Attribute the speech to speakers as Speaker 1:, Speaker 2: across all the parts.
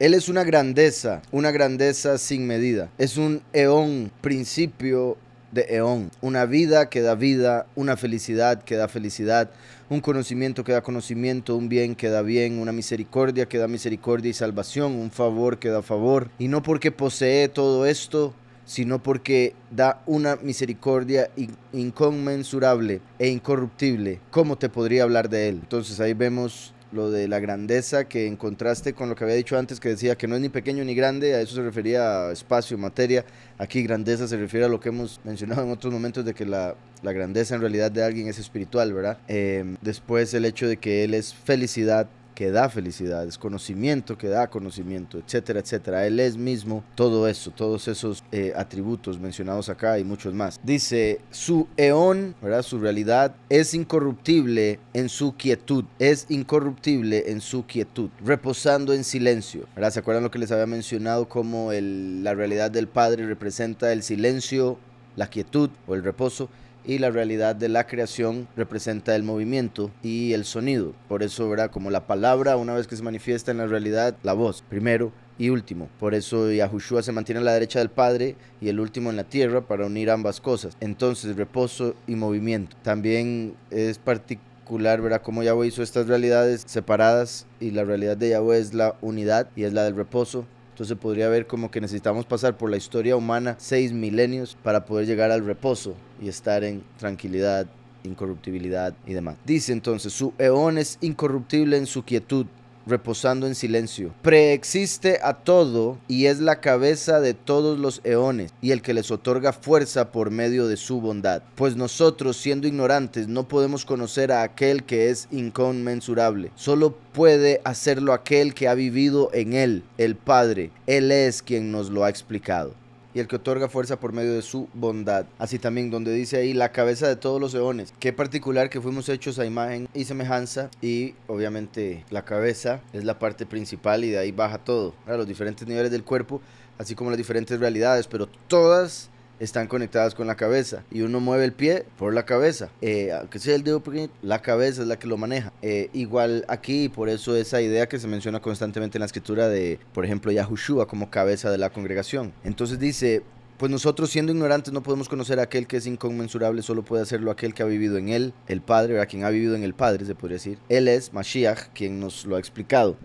Speaker 1: Él es una grandeza, una grandeza sin medida. Es un eón, principio de eón. Una vida que da vida, una felicidad que da felicidad, un conocimiento que da conocimiento, un bien que da bien, una misericordia que da misericordia y salvación, un favor que da favor. Y no porque posee todo esto, sino porque da una misericordia inconmensurable e incorruptible. ¿Cómo te podría hablar de él? Entonces ahí vemos lo de la grandeza que en contraste con lo que había dicho antes que decía que no es ni pequeño ni grande, a eso se refería a espacio, materia, aquí grandeza se refiere a lo que hemos mencionado en otros momentos de que la, grandeza en realidad de alguien es espiritual, ¿verdad? Eh, después el hecho de que él es felicidad, que da felicidad, es conocimiento que da conocimiento, etcétera, etcétera. Él es mismo todo eso, todos esos eh, atributos mencionados acá y muchos más. Dice, su eón, ¿verdad? Su realidad es incorruptible en su quietud, es incorruptible en su quietud, reposando en silencio. ¿verdad? ¿Se acuerdan lo que les había mencionado como la realidad del Padre representa el silencio, la quietud o el reposo? y la realidad de la creación representa el movimiento y el sonido. Por eso, verá Como la palabra, una vez que se manifiesta en la realidad, la voz, primero y último. Por eso Yahushua se mantiene a la derecha del Padre y el último en la tierra para unir ambas cosas. Entonces, reposo y movimiento. También es particular, verá Cómo Yahweh hizo estas realidades separadas y la realidad de Yahweh es la unidad y es la del reposo entonces podría ver como que necesitamos pasar por la historia humana seis milenios para poder llegar al reposo y estar en tranquilidad, incorruptibilidad y demás. Dice entonces, su eón es incorruptible en su quietud reposando en silencio. Preexiste a todo y es la cabeza de todos los eones y el que les otorga fuerza por medio de su bondad. Pues nosotros, siendo ignorantes, no podemos conocer a aquel que es inconmensurable. Solo puede hacerlo aquel que ha vivido en él, el Padre. Él es quien nos lo ha explicado y el que otorga fuerza por medio de su bondad. Así también donde dice ahí la cabeza de todos los eones. Qué particular que fuimos hechos a imagen y semejanza y obviamente la cabeza es la parte principal y de ahí baja todo. A los diferentes niveles del cuerpo, así como las diferentes realidades, pero todas están conectadas con la cabeza y uno mueve el pie por la cabeza. Eh, aunque sea el dedo pequeño, la cabeza es la que lo maneja. Eh, igual aquí, por eso esa idea que se menciona constantemente en la escritura de, por ejemplo, Yahushua como cabeza de la congregación. Entonces dice, pues nosotros siendo ignorantes no podemos conocer a aquel que es inconmensurable, solo puede hacerlo aquel que ha vivido en él, el Padre, a quien ha vivido en el Padre, se podría decir. Él es Mashiach, quien nos lo ha explicado.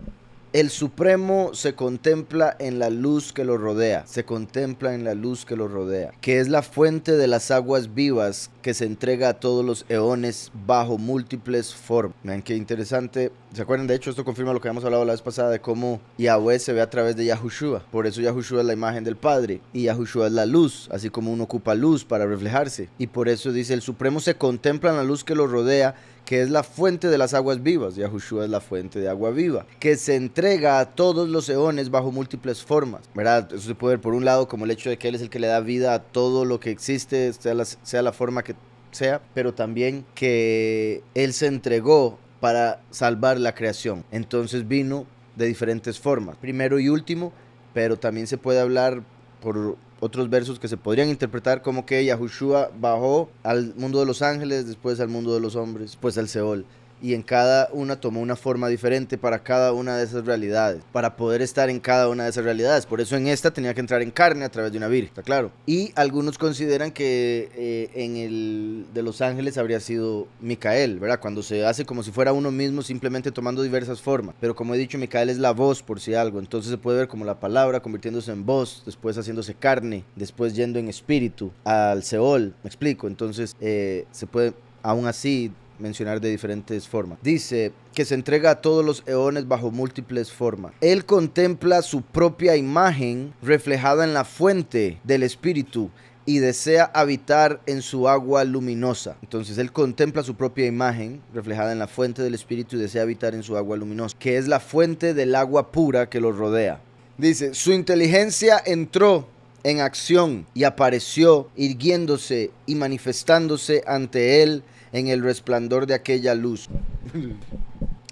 Speaker 1: El Supremo se contempla en la luz que lo rodea, se contempla en la luz que lo rodea, que es la fuente de las aguas vivas que se entrega a todos los eones bajo múltiples formas. Vean qué interesante. ¿Se acuerdan? De hecho, esto confirma lo que habíamos hablado la vez pasada de cómo Yahweh se ve a través de Yahushua. Por eso Yahushua es la imagen del Padre y Yahushua es la luz, así como uno ocupa luz para reflejarse. Y por eso dice, el Supremo se contempla en la luz que lo rodea que es la fuente de las aguas vivas, Yahushua es la fuente de agua viva, que se entrega a todos los eones bajo múltiples formas, ¿verdad? Eso se puede ver por un lado como el hecho de que Él es el que le da vida a todo lo que existe, sea la forma que sea, pero también que Él se entregó para salvar la creación. Entonces vino de diferentes formas, primero y último, pero también se puede hablar por otros versos que se podrían interpretar como que Yahushua bajó al mundo de los ángeles, después al mundo de los hombres, después pues al Seol y en cada una tomó una forma diferente para cada una de esas realidades, para poder estar en cada una de esas realidades. Por eso en esta tenía que entrar en carne a través de una virgen, está claro. Y algunos consideran que eh, en el de Los Ángeles habría sido Micael, ¿verdad? Cuando se hace como si fuera uno mismo, simplemente tomando diversas formas. Pero como he dicho, Micael es la voz por si algo, entonces se puede ver como la palabra convirtiéndose en voz, después haciéndose carne, después yendo en espíritu al Seol, me explico. Entonces eh, se puede, aún así, mencionar de diferentes formas. Dice que se entrega a todos los eones bajo múltiples formas. Él contempla su propia imagen reflejada en la fuente del espíritu y desea habitar en su agua luminosa. Entonces él contempla su propia imagen reflejada en la fuente del espíritu y desea habitar en su agua luminosa, que es la fuente del agua pura que lo rodea. Dice, su inteligencia entró en acción y apareció irguiéndose y manifestándose ante él en el resplandor de aquella luz.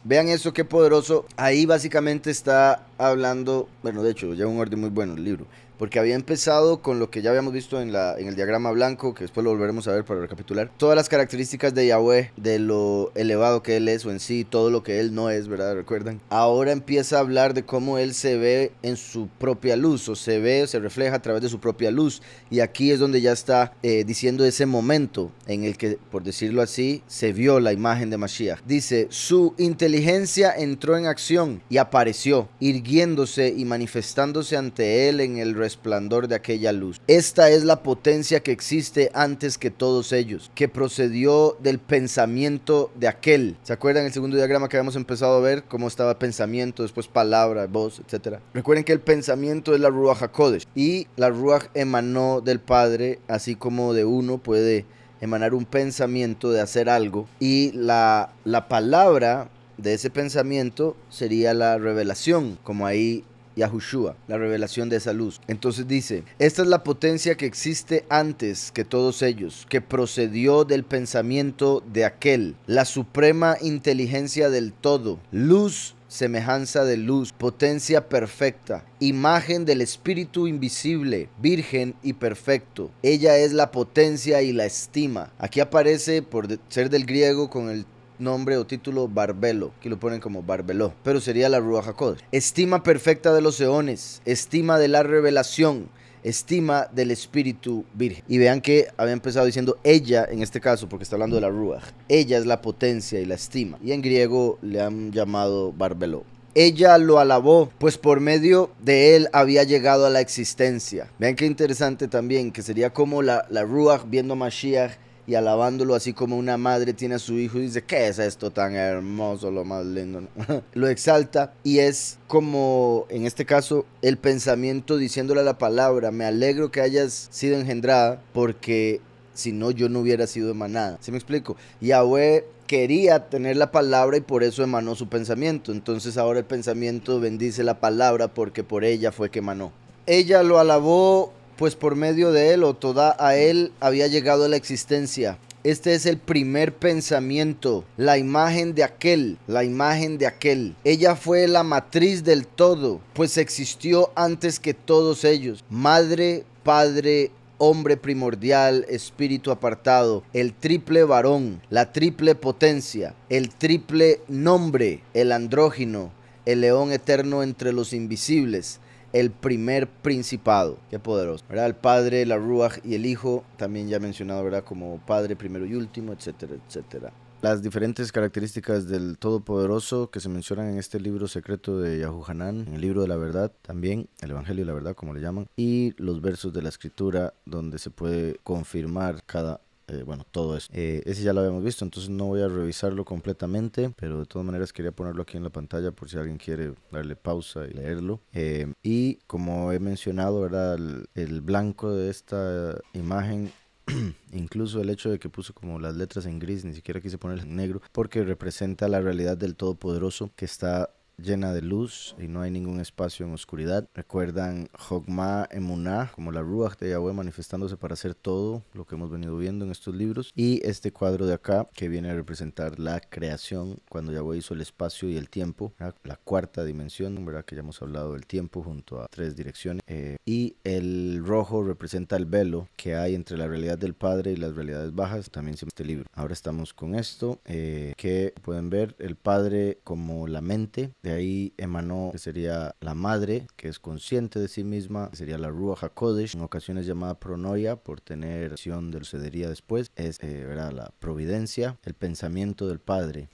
Speaker 1: Vean eso, qué poderoso. Ahí básicamente está hablando, bueno, de hecho, lleva un orden muy bueno el libro porque había empezado con lo que ya habíamos visto en, la, en el diagrama blanco, que después lo volveremos a ver para recapitular, todas las características de Yahweh, de lo elevado que él es o en sí, todo lo que él no es, ¿verdad? ¿Recuerdan? Ahora empieza a hablar de cómo él se ve en su propia luz, o se ve, se refleja a través de su propia luz, y aquí es donde ya está eh, diciendo ese momento en el que, por decirlo así, se vio la imagen de Mashiach. Dice, su inteligencia entró en acción y apareció, irguiéndose y manifestándose ante él en el resplandor de aquella luz. Esta es la potencia que existe antes que todos ellos, que procedió del pensamiento de aquel. ¿Se acuerdan el segundo diagrama que habíamos empezado a ver? Cómo estaba pensamiento, después palabra, voz, etcétera, Recuerden que el pensamiento es la Ruach HaKodesh y la Ruach emanó del Padre, así como de uno puede emanar un pensamiento de hacer algo y la, la palabra de ese pensamiento sería la revelación, como ahí Yahushua, la revelación de esa luz. Entonces dice, esta es la potencia que existe antes que todos ellos, que procedió del pensamiento de aquel, la suprema inteligencia del todo, luz semejanza de luz, potencia perfecta, imagen del Espíritu invisible, virgen y perfecto. Ella es la potencia y la estima. Aquí aparece, por ser del griego, con el nombre o título Barbelo, que lo ponen como Barbelo, pero sería la Ruach HaKodesh. Estima perfecta de los eones, estima de la revelación, estima del Espíritu Virgen. Y vean que había empezado diciendo ella, en este caso, porque está hablando de la Ruach. Ella es la potencia y la estima. Y en griego le han llamado Barbelo. Ella lo alabó, pues por medio de él había llegado a la existencia. Vean qué interesante también, que sería como la, la Ruach viendo a Mashiach y alabándolo así como una madre tiene a su hijo y dice, ¿qué es esto tan hermoso, lo más lindo? lo exalta y es como, en este caso, el pensamiento diciéndole la palabra, me alegro que hayas sido engendrada porque si no yo no hubiera sido emanada. ¿Sí me explico? Yahweh quería tener la palabra y por eso emanó su pensamiento. Entonces ahora el pensamiento bendice la palabra porque por ella fue que emanó. Ella lo alabó pues por medio de él o toda a él había llegado la existencia. Este es el primer pensamiento, la imagen de aquel, la imagen de aquel. Ella fue la matriz del todo, pues existió antes que todos ellos. Madre, padre, hombre primordial, espíritu apartado, el triple varón, la triple potencia, el triple nombre, el andrógino, el león eterno entre los invisibles, el primer principado. Qué poderoso. ¿verdad? El Padre, la Ruach y el Hijo, también ya mencionado, ¿verdad? Como Padre primero y último, etcétera, etcétera. Las diferentes características del Todopoderoso que se mencionan en este libro secreto de Yahuhanan, en el libro de la verdad también, el Evangelio de la verdad como le llaman, y los versos de la escritura donde se puede confirmar cada eh, bueno, todo eso. Eh, ese ya lo habíamos visto, entonces no voy a revisarlo completamente, pero de todas maneras quería ponerlo aquí en la pantalla por si alguien quiere darle pausa y leerlo. Eh, y como he mencionado, era El, blanco de esta imagen incluso el hecho de que puso como las letras en gris, ni siquiera quise poner en negro, porque representa la realidad del Todopoderoso que está llena de luz y no hay ningún espacio en oscuridad. Recuerdan Hogma Emuná como la Ruach de Yahweh manifestándose para hacer todo lo que hemos venido viendo en estos libros. Y este cuadro de acá que viene a representar la creación cuando Yahweh hizo el espacio y el tiempo, la cuarta dimensión, ¿verdad? que ya hemos hablado del tiempo junto a tres direcciones. Eh, y el rojo representa el velo que hay entre la realidad del Padre y las realidades bajas, también se este libro. Ahora estamos con esto, eh, que pueden ver el Padre como la mente, de ahí emanó que sería la madre, que es consciente de sí misma, sería la Ruach HaKodesh, en ocasiones llamada pronoia por tener acción de sucedería después, es eh, la providencia, el pensamiento del padre,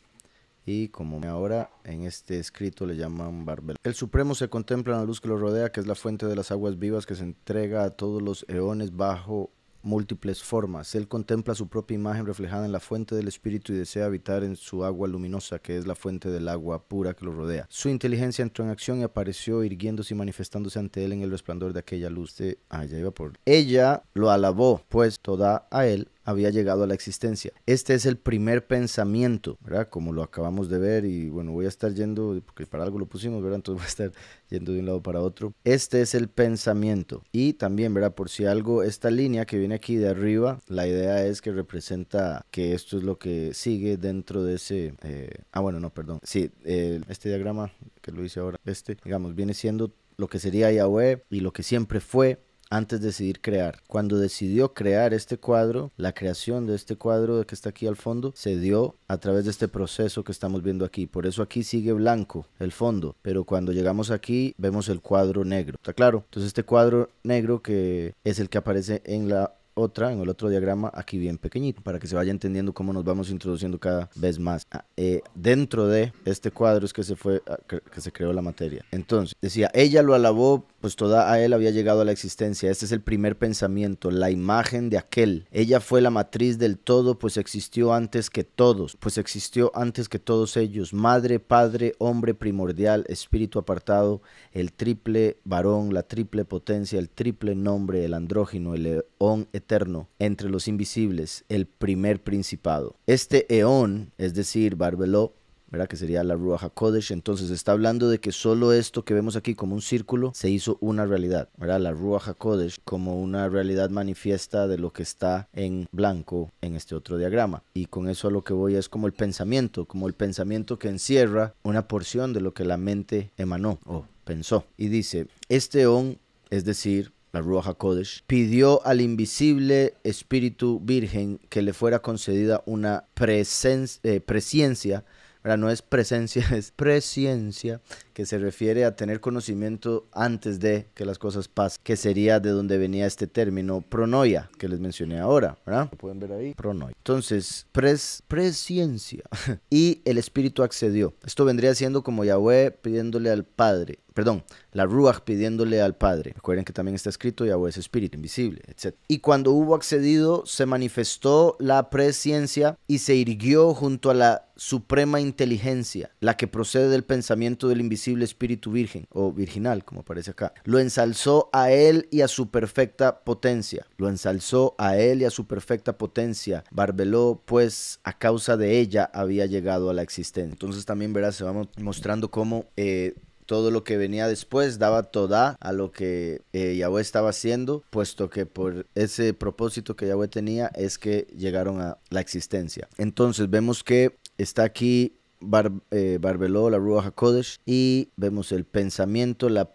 Speaker 1: y como ahora en este escrito le llaman Barbel. El Supremo se contempla en la luz que lo rodea, que es la fuente de las aguas vivas que se entrega a todos los eones bajo múltiples formas. Él contempla su propia imagen reflejada en la fuente del espíritu y desea habitar en su agua luminosa, que es la fuente del agua pura que lo rodea. Su inteligencia entró en acción y apareció irguiéndose y manifestándose ante él en el resplandor de aquella luz de... allá ah, iba por... Ella lo alabó, pues toda a él había llegado a la existencia. Este es el primer pensamiento, ¿verdad? Como lo acabamos de ver y bueno, voy a estar yendo, porque para algo lo pusimos, ¿verdad? Entonces voy a estar yendo de un lado para otro. Este es el pensamiento. Y también, ¿verdad? Por si algo, esta línea que viene aquí de arriba, la idea es que representa que esto es lo que sigue dentro de ese... Eh, ah, bueno, no, perdón. Sí, este diagrama que lo hice ahora, este, digamos, viene siendo lo que sería Yahweh y lo que siempre fue antes de decidir crear. Cuando decidió crear este cuadro, la creación de este cuadro que está aquí al fondo se dio a través de este proceso que estamos viendo aquí. Por eso aquí sigue blanco el fondo, pero cuando llegamos aquí vemos el cuadro negro. ¿Está claro? Entonces este cuadro negro que es el que aparece en la otra, en el otro diagrama, aquí bien pequeñito, para que se vaya entendiendo cómo nos vamos introduciendo cada vez más. Ah, eh, dentro de este cuadro es que se fue, ah, que se creó la materia. Entonces, decía, ella lo alabó pues toda a él había llegado a la existencia. Este es el primer pensamiento, la imagen de aquel. Ella fue la matriz del todo, pues existió antes que todos, pues existió antes que todos ellos. Madre, padre, hombre primordial, espíritu apartado, el triple varón, la triple potencia, el triple nombre, el andrógino, el eón eterno, entre los invisibles, el primer principado. Este eón, es decir, Barbeló, ¿verdad? Que sería la Ruach HaKodesh. Entonces está hablando de que solo esto que vemos aquí como un círculo se hizo una realidad, ¿verdad? La Ruach HaKodesh como una realidad manifiesta de lo que está en blanco en este otro diagrama. Y con eso a lo que voy es como el pensamiento, como el pensamiento que encierra una porción de lo que la mente emanó o pensó. Y dice, este on, es decir, la Ruach HaKodesh, pidió al invisible Espíritu Virgen que le fuera concedida una presencia eh, presencia no es presencia, es presciencia, se refiere a tener conocimiento antes de que las cosas pasen, que sería de donde venía este término pronoia que les mencioné ahora, ¿verdad? Lo pueden ver ahí, pronoia. Entonces, pres, presciencia. y el Espíritu accedió. Esto vendría siendo como Yahweh pidiéndole al Padre, perdón, la Ruach pidiéndole al Padre. Recuerden que también está escrito Yahweh es espíritu invisible, etc. Y cuando hubo accedido, se manifestó la presciencia y se irguió junto a la suprema inteligencia, la que procede del pensamiento del invisible espíritu virgen o virginal, como aparece acá. Lo ensalzó a él y a su perfecta potencia. Lo ensalzó a él y a su perfecta potencia. Barbeló, pues a causa de ella había llegado a la existencia. Entonces también verás, se vamos mostrando cómo... Eh, todo lo que venía después daba toda a lo que ya eh, Yahweh estaba haciendo, puesto que por ese propósito que Yahweh tenía es que llegaron a la existencia. Entonces vemos que está aquí eh, Barbeló, la Ruach HaKodesh, y vemos el pensamiento, la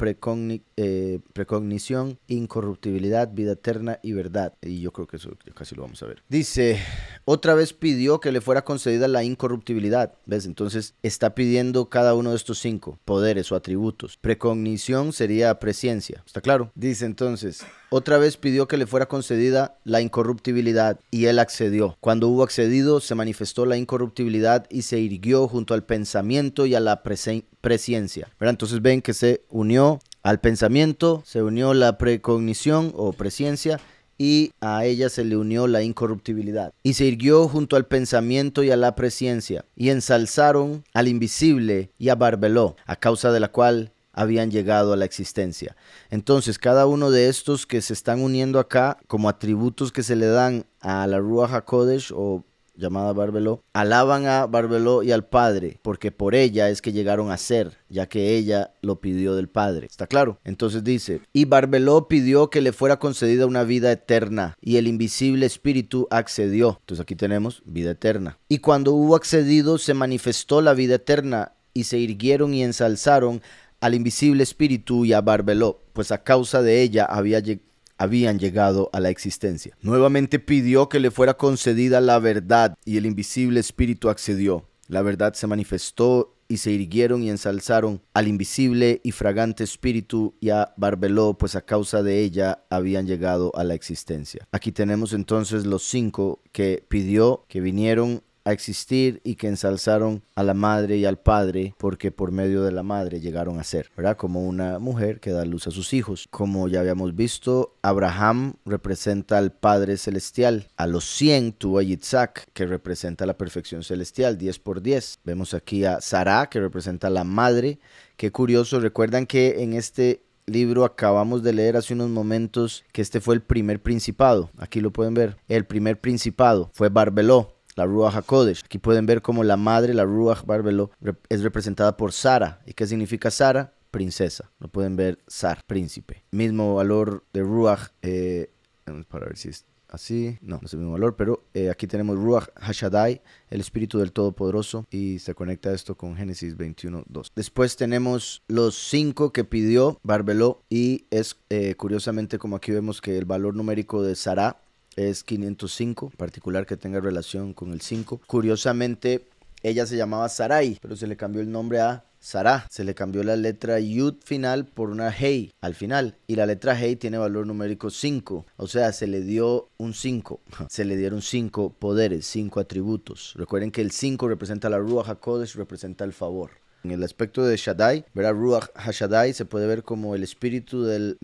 Speaker 1: eh, precognición, incorruptibilidad, vida eterna y verdad. Y yo creo que eso casi lo vamos a ver. Dice, otra vez pidió que le fuera concedida la incorruptibilidad. ¿Ves? Entonces está pidiendo cada uno de estos cinco poderes o atributos. Precognición sería presciencia, ¿está claro? Dice entonces, otra vez pidió que le fuera concedida la incorruptibilidad y él accedió. Cuando hubo accedido, se manifestó la incorruptibilidad y se irguió junto al pensamiento y a la presencia. Entonces ven que se unió al pensamiento, se unió la precognición o presencia y a ella se le unió la incorruptibilidad. Y se irguió junto al pensamiento y a la presencia, y ensalzaron al invisible y a Barbeló, a causa de la cual habían llegado a la existencia. Entonces, cada uno de estos que se están uniendo acá como atributos que se le dan a la Ruaja Kodesh o llamada Barbeló, alaban a Barbeló y al Padre, porque por ella es que llegaron a ser, ya que ella lo pidió del Padre. ¿Está claro? Entonces dice, y Barbeló pidió que le fuera concedida una vida eterna, y el invisible espíritu accedió. Entonces aquí tenemos vida eterna. Y cuando hubo accedido, se manifestó la vida eterna, y se irguieron y ensalzaron al invisible espíritu y a Barbeló, pues a causa de ella había llegado habían llegado a la existencia. Nuevamente pidió que le fuera concedida la verdad y el invisible espíritu accedió. La verdad se manifestó y se irguieron y ensalzaron al invisible y fragante espíritu y a Barbeló, pues a causa de ella habían llegado a la existencia. Aquí tenemos entonces los cinco que pidió que vinieron a existir y que ensalzaron a la madre y al padre porque por medio de la madre llegaron a ser, ¿verdad? Como una mujer que da luz a sus hijos. Como ya habíamos visto, Abraham representa al Padre Celestial. A los 100 tuvo a Yitzhak, que representa la perfección celestial, 10 por 10. Vemos aquí a Sarah, que representa a la madre. Qué curioso, recuerdan que en este libro acabamos de leer hace unos momentos que este fue el primer principado. Aquí lo pueden ver. El primer principado fue Barbeló la Ruach HaKodesh. Aquí pueden ver como la madre, la Ruach Barbelo, es representada por Sara. ¿Y qué significa Sara? Princesa. Lo pueden ver Sar, príncipe. Mismo valor de Ruach. para eh, ver si es así. No, no es el mismo valor, pero eh, aquí tenemos Ruach Hashadai, el espíritu del Todopoderoso, y se conecta esto con Génesis 2. Después tenemos los cinco que pidió Barbelo y es eh, curiosamente como aquí vemos que el valor numérico de Sara es 505, particular que tenga relación con el 5. Curiosamente, ella se llamaba Sarai, pero se le cambió el nombre a Sarah. Se le cambió la letra Yud final por una Hey al final. Y la letra Hey tiene valor numérico 5. O sea, se le dio un 5. Se le dieron 5 poderes, 5 atributos. Recuerden que el 5 representa la Ruach HaKodesh, representa el favor. En el aspecto de Shaddai, ver a Ruach HaShaddai se puede ver como el espíritu del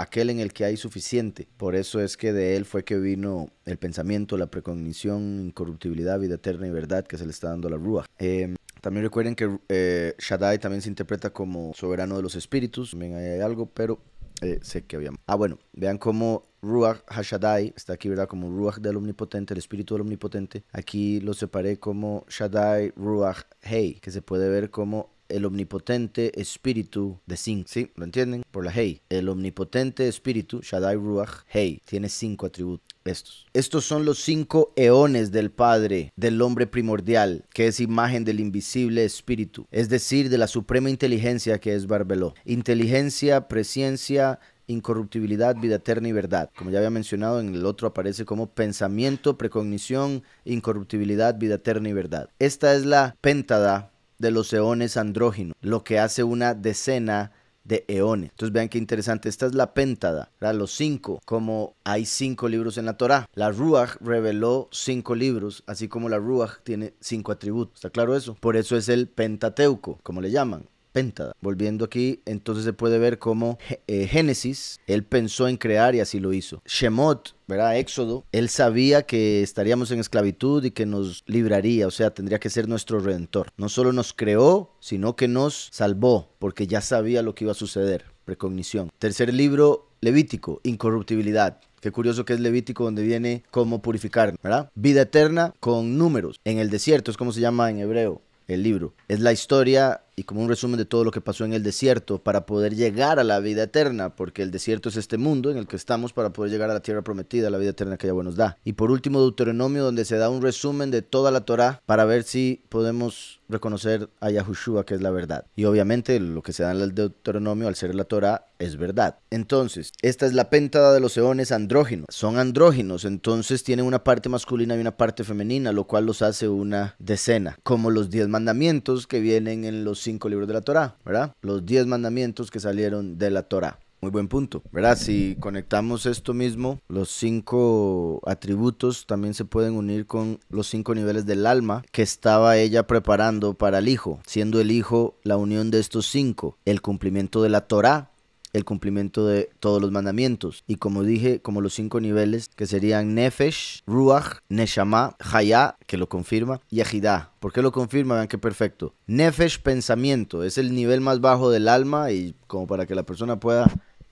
Speaker 1: aquel en el que hay suficiente. Por eso es que de él fue que vino el pensamiento, la precognición, incorruptibilidad, vida eterna y verdad que se le está dando a la Rúa. Em, también recuerden que eh, Shaddai también se interpreta como soberano de los espíritus, también hay algo, pero eh, sé que había... Ah, bueno, vean cómo Ruach HaShaddai está aquí, ¿verdad? Como Ruach del Omnipotente, el Espíritu del Omnipotente. Aquí lo separé como Shaddai Ruach Hei, que se puede ver como el omnipotente espíritu de Sin. ¿Sí? ¿Lo entienden? Por la Hey. El omnipotente espíritu, Shaddai Ruach, Hey, tiene cinco atributos. Estos. Estos son los cinco eones del Padre, del hombre primordial, que es imagen del invisible espíritu, es decir, de la suprema inteligencia que es Barbeló. Inteligencia, presencia, incorruptibilidad, vida eterna y verdad. Como ya había mencionado, en el otro aparece como pensamiento, precognición, incorruptibilidad, vida eterna y verdad. Esta es la péntada de los eones andróginos, lo que hace una decena de eones. Entonces vean qué interesante, esta es la péntada, los cinco, como hay cinco libros en la Torá. La Ruach reveló cinco libros, así como la Ruach tiene cinco atributos. ¿Está claro eso? Por eso es el Pentateuco, como le llaman. Pentada. Volviendo aquí, entonces se puede ver cómo eh, Génesis, él pensó en crear y así lo hizo. Shemot, ¿verdad? Éxodo, él sabía que estaríamos en esclavitud y que nos libraría, o sea, tendría que ser nuestro redentor. No solo nos creó, sino que nos salvó, porque ya sabía lo que iba a suceder. Precognición. Tercer libro, Levítico, incorruptibilidad. Qué curioso que es Levítico donde viene cómo purificar, ¿verdad? Vida eterna con números. En el desierto es como se llama en hebreo el libro. Es la historia y como un resumen de todo lo que pasó en el desierto para poder llegar a la vida eterna, porque el desierto es este mundo en el que estamos para poder llegar a la tierra prometida, la vida eterna que Yahweh nos da. Y por último, Deuteronomio, donde se da un resumen de toda la Torá para ver si podemos reconocer a Yahushua, que es la verdad. Y obviamente lo que se da en el Deuteronomio al ser la Torá es verdad. Entonces, esta es la pentada de los eones andrógenos Son andróginos, entonces tienen una parte masculina y una parte femenina, lo cual los hace una decena, como los diez mandamientos que vienen en los cinco libros de la Torá, ¿verdad? Los diez mandamientos que salieron de la Torá. Muy buen punto, ¿verdad? Si conectamos esto mismo, los cinco atributos también se pueden unir con los cinco niveles del alma que estaba ella preparando para el hijo, siendo el hijo la unión de estos cinco, el cumplimiento de la Torá, el cumplimiento de todos los mandamientos. Y como dije, como los cinco niveles que serían Nefesh, Ruach, Neshama, Hayah, que lo confirma, y Ajidah. ¿Por qué lo confirma? Vean qué perfecto. Nefesh, pensamiento, es el nivel más bajo del alma y como para que la persona pueda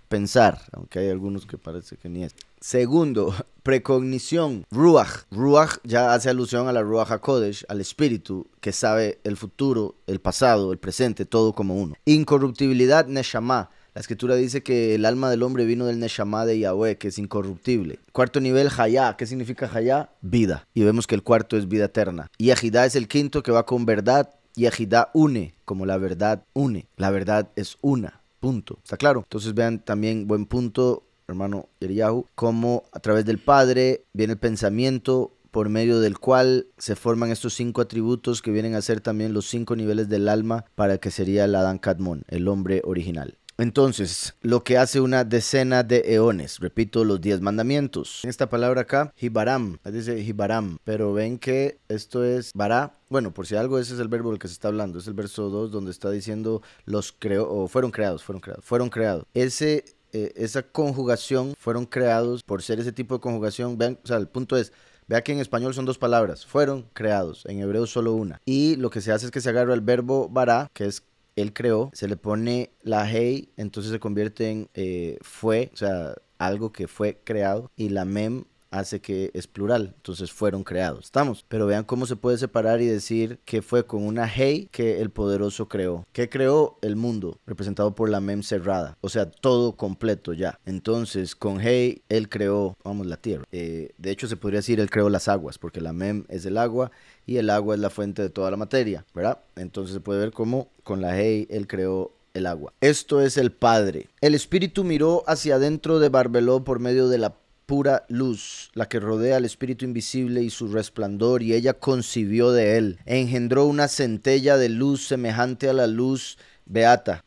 Speaker 1: pensar, aunque hay algunos que parece que ni es. Segundo, precognición, Ruach. Ruach ya hace alusión a la Ruach Kodesh, al espíritu que sabe el futuro, el pasado, el presente, todo como uno. Incorruptibilidad, Neshama la escritura dice que el alma del hombre vino del Neshama de Yahweh, que es incorruptible. Cuarto nivel, Hayá. ¿Qué significa Hayá? Vida. Y vemos que el cuarto es vida eterna. Y es el quinto que va con verdad. Y une, como la verdad une. La verdad es una. Punto. ¿Está claro? Entonces vean también, buen punto, hermano Yeriyahu, cómo a través del Padre viene el pensamiento, por medio del cual se forman estos cinco atributos que vienen a ser también los cinco niveles del alma para que sería el Adán Kadmon, el hombre original. Entonces, lo que hace una decena de eones, repito, los diez mandamientos. Esta palabra acá, Hibaram, dice Hibaram, pero ven que esto es Bará. Bueno, por si algo, ese es el verbo del que se está hablando, es el verso 2 donde está diciendo los creó, o fueron creados, fueron creados, fueron creados. Ese eh, esa conjugación fueron creados por ser ese tipo de conjugación. Vean, o sea, el punto es, vea que en español son dos palabras, fueron creados, en hebreo solo una. Y lo que se hace es que se agarra el verbo bará, que es él creó, se le pone la hey, entonces se convierte en eh, fue, o sea, algo que fue creado, y la mem hace que es plural, entonces fueron creados, estamos. Pero vean cómo se puede separar y decir que fue con una hey que el poderoso creó. que creó? El mundo, representado por la mem cerrada, o sea, todo completo ya. Entonces, con hey, él creó, vamos, la tierra. Eh, de hecho, se podría decir, él creó las aguas, porque la mem es el agua y el agua es la fuente de toda la materia, ¿verdad? Entonces se puede ver cómo con la hey él creó el agua. Esto es el Padre. El Espíritu miró hacia adentro de Barbeló por medio de la pura luz, la que rodea al espíritu invisible y su resplandor, y ella concibió de él. Engendró una centella de luz semejante a la luz beata,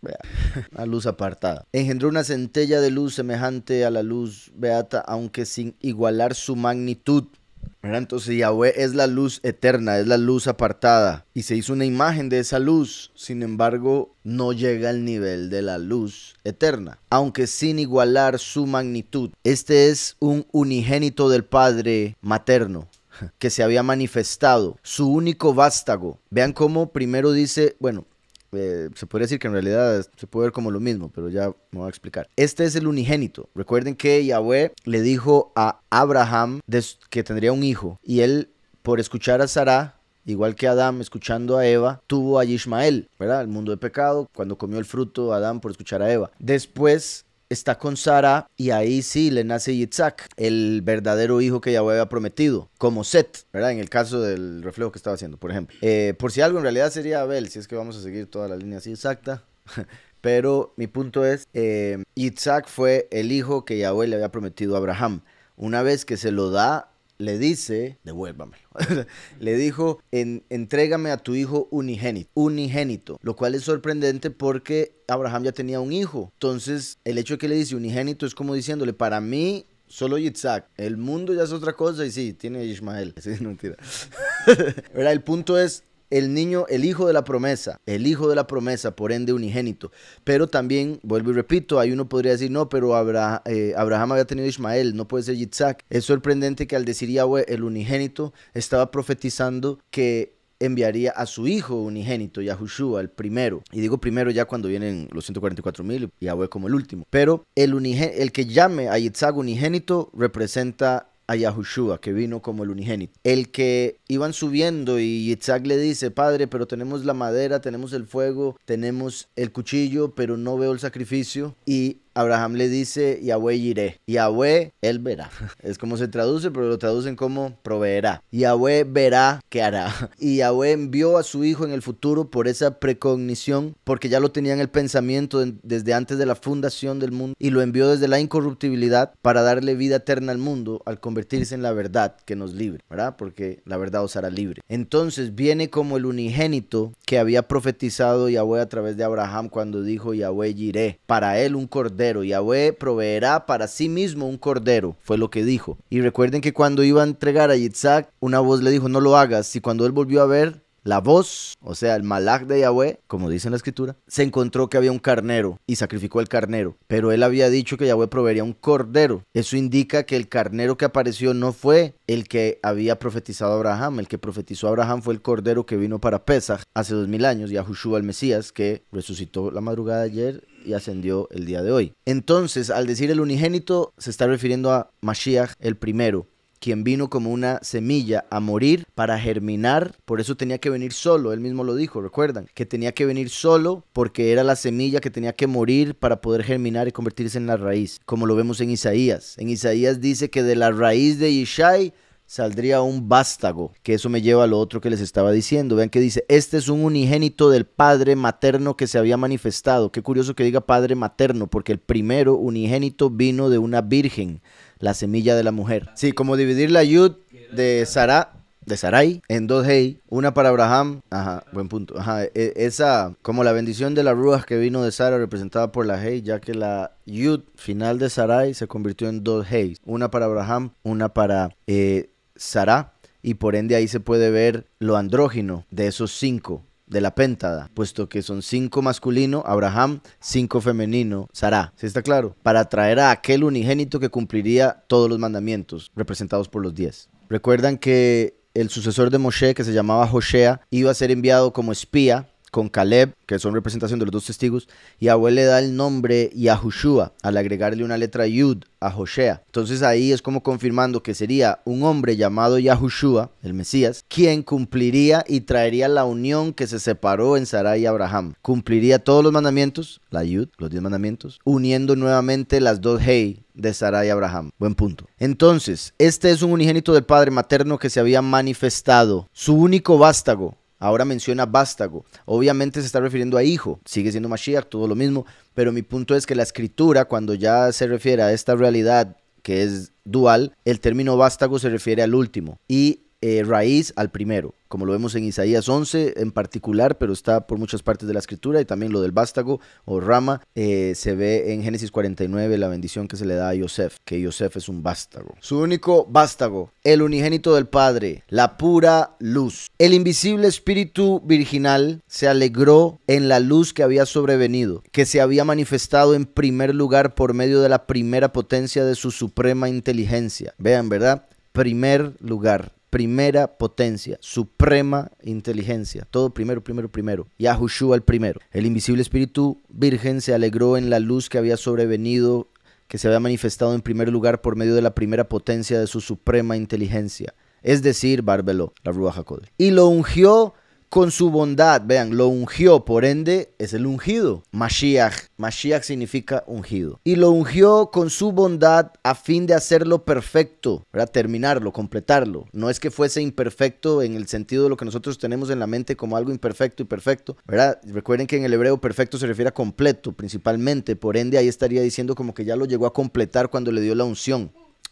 Speaker 1: La luz apartada. Engendró una centella de luz semejante a la luz beata, aunque sin igualar su magnitud. Entonces Yahweh es la luz eterna, es la luz apartada. Y se hizo una imagen de esa luz, sin embargo, no llega al nivel de la luz eterna, aunque sin igualar su magnitud. Este es un unigénito del Padre materno que se había manifestado, su único vástago. Vean cómo primero dice, bueno, eh, se puede decir que en realidad se puede ver como lo mismo, pero ya me voy a explicar. Este es el unigénito. Recuerden que Yahweh le dijo a Abraham que tendría un hijo y él, por escuchar a Sara Igual que Adán escuchando a Eva, tuvo a Ismael ¿verdad? El mundo de pecado, cuando comió el fruto Adán por escuchar a Eva. Después está con Sara y ahí sí le nace Yitzhak, el verdadero hijo que Yahweh había prometido, como Seth, ¿verdad? En el caso del reflejo que estaba haciendo, por ejemplo. Eh, por si algo en realidad sería Abel, si es que vamos a seguir toda la línea así exacta. Pero mi punto es, eh, Yitzhak fue el hijo que Yahweh le había prometido a Abraham. Una vez que se lo da, le dice, devuélvamelo. le dijo, en, entrégame a tu hijo unigénito, unigénito, lo cual es sorprendente porque Abraham ya tenía un hijo. Entonces, el hecho de que le dice unigénito es como diciéndole, para mí solo Yitzhak. El mundo ya es otra cosa y sí, tiene Ismael. Sí, mentira. El punto es, el niño, el hijo de la promesa, el hijo de la promesa, por ende unigénito. Pero también, vuelvo y repito, ahí uno podría decir, no, pero eh, Abraham, había tenido Ismael, no puede ser Yitzhak. Es sorprendente que al decir Yahweh, el unigénito, estaba profetizando que enviaría a su hijo unigénito, Yahushua, el primero. Y digo primero ya cuando vienen los 144 mil Yahweh como el último. Pero el, el que llame a Yitzhak unigénito representa a Yahushua, que vino como el unigénito. El que iban subiendo y Yitzhak le dice, Padre, pero tenemos la madera, tenemos el fuego, tenemos el cuchillo, pero no veo el sacrificio. Y Abraham le dice, Yahweh iré. Yahweh, él verá. Es como se traduce, pero lo traducen como proveerá. Yahweh verá qué hará. Y Yahweh envió a su hijo en el futuro por esa precognición, porque ya lo tenía en el pensamiento desde antes de la fundación del mundo, y lo envió desde la incorruptibilidad para darle vida eterna al mundo al convertirse en la verdad que nos libre, ¿verdad? Porque la verdad os hará libre. Entonces viene como el unigénito que había profetizado Yahweh a través de Abraham cuando dijo Yahweh iré. Para él un cordero Yahweh proveerá para sí mismo un cordero, fue lo que dijo. Y recuerden que cuando iba a entregar a Yitzhak, una voz le dijo, no lo hagas. Y cuando él volvió a ver, la voz, o sea, el malak de Yahweh, como dice en la escritura, se encontró que había un carnero y sacrificó el carnero. Pero él había dicho que Yahweh proveería un cordero. Eso indica que el carnero que apareció no fue el que había profetizado Abraham. El que profetizó Abraham fue el cordero que vino para Pesach hace dos mil años, Yahushua el Mesías, que resucitó la madrugada de ayer y ascendió el día de hoy. Entonces, al decir el unigénito, se está refiriendo a Mashiach el primero, quien vino como una semilla a morir para germinar, por eso tenía que venir solo, él mismo lo dijo, recuerdan, que tenía que venir solo porque era la semilla que tenía que morir para poder germinar y convertirse en la raíz, como lo vemos en Isaías. En Isaías dice que de la raíz de Ishai saldría un vástago, que eso me lleva a lo otro que les estaba diciendo. Vean que dice, este es un unigénito del Padre materno que se había manifestado. Qué curioso que diga Padre materno, porque el primero unigénito vino de una virgen, la semilla de la mujer. Sí, como dividir la yud de Sará de Sarai en dos hey, una para Abraham, ajá, buen punto, ajá, e, esa como la bendición de la ruas que vino de Sara representada por la hey, ya que la yud final de Sarai se convirtió en dos hey, una para Abraham, una para eh, Sará, y por ende ahí se puede ver lo andrógino de esos cinco de la péntada, puesto que son cinco masculino, Abraham, cinco femenino, Sará. ¿Sí está claro? Para traer a aquel unigénito que cumpliría todos los mandamientos representados por los diez. Recuerdan que el sucesor de Moshe, que se llamaba Josea, iba a ser enviado como espía con Caleb, que son representación de los dos testigos, y Abuel le da el nombre Yahushua al agregarle una letra Yud a Josea. Entonces ahí es como confirmando que sería un hombre llamado Yahushua, el Mesías, quien cumpliría y traería la unión que se separó en Sarai y Abraham. Cumpliría todos los mandamientos, la Yud, los diez mandamientos, uniendo nuevamente las dos Hei de Sarai y Abraham. Buen punto. Entonces, este es un unigénito del Padre materno que se había manifestado. Su único vástago Ahora menciona vástago. Obviamente se está refiriendo a hijo. Sigue siendo Mashiach, todo lo mismo. Pero mi punto es que la escritura, cuando ya se refiere a esta realidad que es dual, el término vástago se refiere al último. Y eh, raíz al primero, como lo vemos en Isaías 11 en particular, pero está por muchas partes de la escritura y también lo del vástago o rama eh, se ve en Génesis 49 la bendición que se le da a Yosef, que Yosef es un vástago. Su único vástago, el unigénito del Padre, la pura luz. El invisible espíritu virginal se alegró en la luz que había sobrevenido, que se había manifestado en primer lugar por medio de la primera potencia de su suprema inteligencia. Vean, ¿verdad? Primer lugar primera potencia, suprema inteligencia, todo primero, primero, primero, Yahushua el primero. El invisible espíritu virgen se alegró en la luz que había sobrevenido, que se había manifestado en primer lugar por medio de la primera potencia de su suprema inteligencia, es decir, Barbelo, la Ruah Jacob. Y lo ungió con su bondad, vean, lo ungió, por ende es el ungido, Mashiach. Mashiach significa ungido. Y lo ungió con su bondad a fin de hacerlo perfecto, para terminarlo, completarlo. No es que fuese imperfecto en el sentido de lo que nosotros tenemos en la mente como algo imperfecto y perfecto, ¿verdad? Recuerden que en el hebreo perfecto se refiere a completo principalmente, por ende ahí estaría diciendo como que ya lo llegó a completar cuando le dio la unción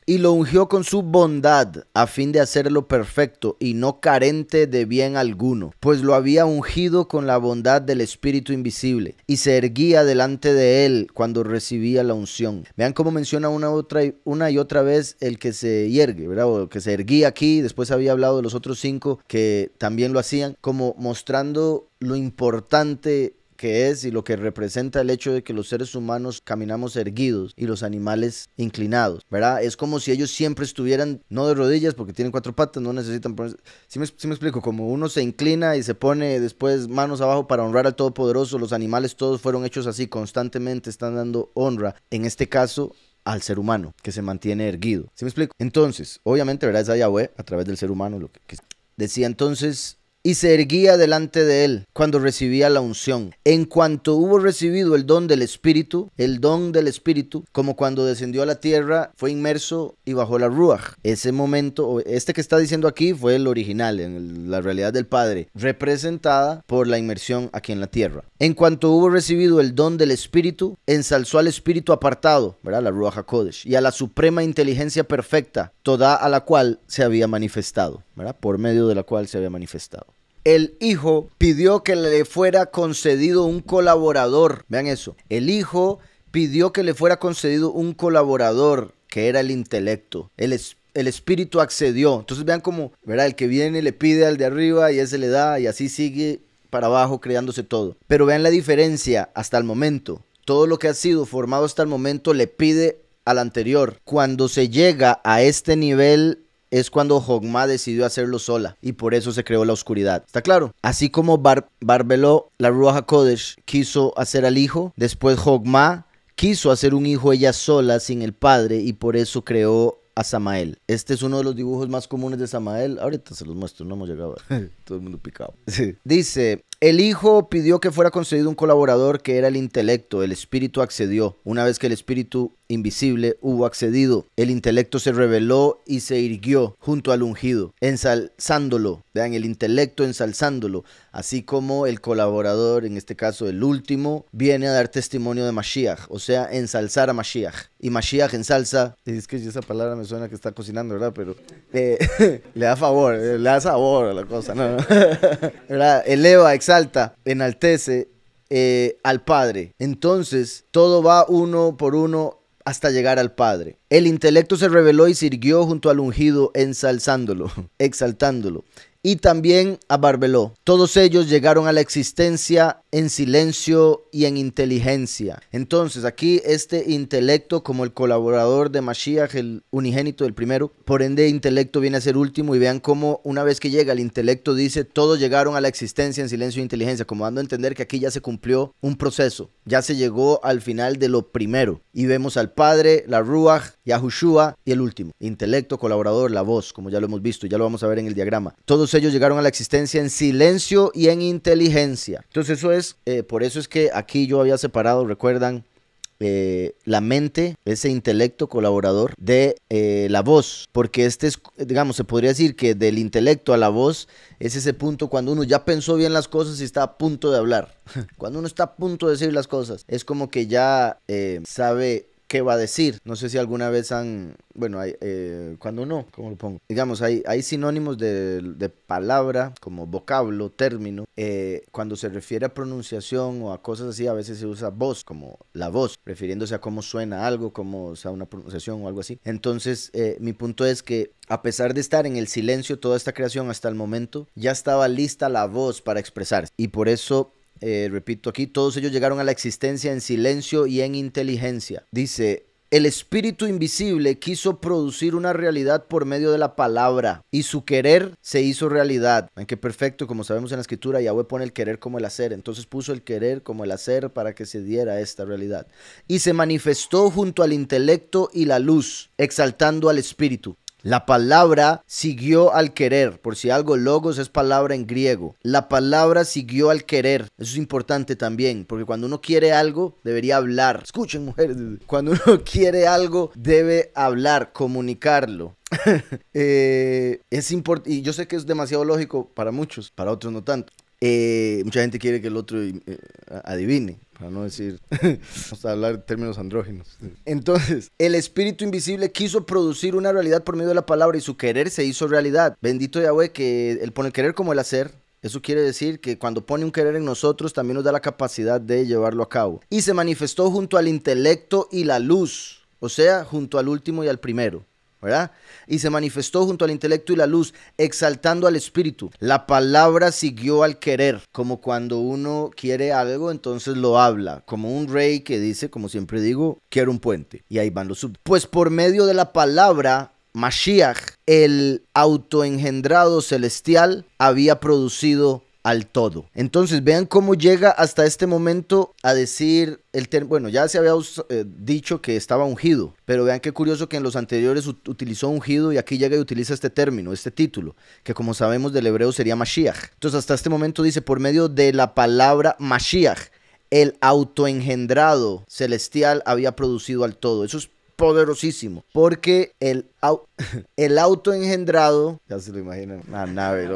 Speaker 1: y lo ungió con su bondad a fin de hacerlo perfecto y no carente de bien alguno, pues lo había ungido con la bondad del Espíritu invisible y se erguía delante de él cuando recibía la unción. Vean cómo menciona una, otra, y, una y otra vez el que se hiergue, ¿verdad? que se erguía aquí, después había hablado de los otros cinco que también lo hacían, como mostrando lo importante que es y lo que representa el hecho de que los seres humanos caminamos erguidos y los animales inclinados, ¿verdad? Es como si ellos siempre estuvieran, no de rodillas, porque tienen cuatro patas, no necesitan ponerse... Si me, explico, como uno se inclina y se pone después manos abajo para honrar al Todopoderoso, los animales todos fueron hechos así, constantemente están dando honra, en este caso al ser humano, que se mantiene erguido. ¿Sí me explico? Entonces, obviamente, ¿verdad? Es Yahweh a través del ser humano lo que... Decía entonces y se erguía delante de él cuando recibía la unción. En cuanto hubo recibido el don del Espíritu, el don del Espíritu, como cuando descendió a la tierra, fue inmerso y bajó la ruach. Ese momento, este que está diciendo aquí fue el original, en la realidad del Padre, representada por la inmersión aquí en la tierra. En cuanto hubo recibido el don del Espíritu, ensalzó al Espíritu apartado, La Ruach Kodesh, y a la suprema inteligencia perfecta, toda a la cual se había manifestado, Por medio de la cual se había manifestado el hijo pidió que le fuera concedido un colaborador. Vean eso. El hijo pidió que le fuera concedido un colaborador, que era el intelecto. El el espíritu accedió. Entonces vean como, ¿verdad? El que viene le pide al de arriba y ese le da y así sigue para abajo creándose todo. Pero vean la diferencia hasta el momento. Todo lo que ha sido formado hasta el momento le pide al anterior. Cuando se llega a este nivel es cuando Hogma decidió hacerlo sola y por eso se creó la oscuridad. ¿Está claro? Así como Barbeló, la Ruaja Kodesh, quiso hacer al hijo, después Hogma quiso hacer un hijo ella sola sin el padre y por eso creó a Samael. Este es uno de los dibujos más comunes de Samael. Ahorita se los muestro, no hemos llegado. Todo el mundo picado. Dice, el hijo pidió que fuera concedido un colaborador que era el intelecto, el espíritu accedió. Una vez que el espíritu invisible hubo accedido, el intelecto se reveló y se irguió junto al ungido, ensalzándolo, vean, el intelecto ensalzándolo, así como el colaborador, en este caso el último, viene a dar testimonio de Mashiach, o sea, ensalzar a Mashiach. Y Mashiach ensalza, es que esa palabra me suena que está cocinando, ¿verdad? Pero eh, le da favor, eh, le da sabor a la cosa, ¿no? Eleva, enaltece eh, al Padre. Entonces, todo va uno por uno hasta llegar al Padre. El intelecto se reveló y sirvió junto al ungido, ensalzándolo, exaltándolo. Y también a Barbeló. Todos ellos llegaron a la existencia en silencio y en inteligencia. Entonces aquí este intelecto como el colaborador de Mashiach, el unigénito del primero, por ende intelecto viene a ser último y vean cómo una vez que llega el intelecto dice todos llegaron a la existencia en silencio e inteligencia, como dando a entender que aquí ya se cumplió un proceso, ya se llegó al final de lo primero y vemos al Padre, la Ruach, Yahushua y el último, intelecto, colaborador, la voz, como ya lo hemos visto, ya lo vamos a ver en el diagrama. Todos ellos llegaron a la existencia en silencio y en inteligencia. Entonces eso es pues, eh, por eso es que aquí yo había separado, recuerdan, eh, la mente, ese intelecto colaborador de eh, la voz, porque este es, digamos, se podría decir que del intelecto a la voz es ese punto cuando uno ya pensó bien las cosas y está a punto de hablar. Cuando uno está a punto de decir las cosas, es como que ya sabe qué va a decir. No sé si alguna vez han, bueno, hay, eh, cuando no, ¿cómo lo pongo? Digamos, hay, sinónimos de, palabra, como vocablo, término. Eh, cuando se refiere a pronunciación o a cosas así, a veces se usa voz, como la voz, refiriéndose a cómo suena algo, como sea, una pronunciación o algo así. Entonces, eh, mi punto es que a pesar de estar en el silencio toda esta creación hasta el momento, ya estaba lista la voz para expresarse. Y por eso eh, repito aquí, todos ellos llegaron a la existencia en silencio y en inteligencia. Dice, el espíritu invisible quiso producir una realidad por medio de la palabra y su querer se hizo realidad. en que perfecto, como sabemos en la escritura, Yahweh pone el querer como el hacer. Entonces puso el querer como el hacer para que se diera esta realidad. Y se manifestó junto al intelecto y la luz, exaltando al espíritu. La palabra siguió al querer, por si algo logos es palabra en griego. La palabra siguió al querer, eso es importante también, porque cuando uno quiere algo debería hablar. Escuchen mujeres, cuando uno quiere algo debe hablar, comunicarlo. Eh, es importante, y yo sé que es demasiado lógico para muchos, para otros no tanto. Eh, mucha gente quiere que el otro eh, adivine, para no decir, vamos a hablar en términos andrógenos. Entonces, el espíritu invisible quiso producir una realidad por medio de la palabra y su querer se hizo realidad. Bendito Yahweh que él pone el querer como el hacer, eso quiere decir que cuando pone un querer en nosotros también nos da la capacidad de llevarlo a cabo. Y se manifestó junto al intelecto y la luz, o sea, junto al último y al primero. ¿verdad? Y se manifestó junto al intelecto y la luz, exaltando al espíritu. La palabra siguió al querer, como cuando uno quiere algo, entonces lo habla, como un rey que dice, como siempre digo, quiero un puente. Y ahí van los sub. Pues por medio de la palabra, Mashiach, el autoengendrado celestial, había producido al todo. Entonces vean cómo llega hasta este momento a decir el término, bueno, ya se había eh, dicho que estaba ungido, pero vean qué curioso que en los anteriores utilizó ungido y aquí llega y utiliza este término, este título, que como sabemos del hebreo sería Mashiach. Entonces hasta este momento dice por medio de la palabra Mashiach, el autoengendrado celestial había producido al todo. Eso es poderosísimo. Porque el, autoengendrado Ya se lo imaginan. Una nave,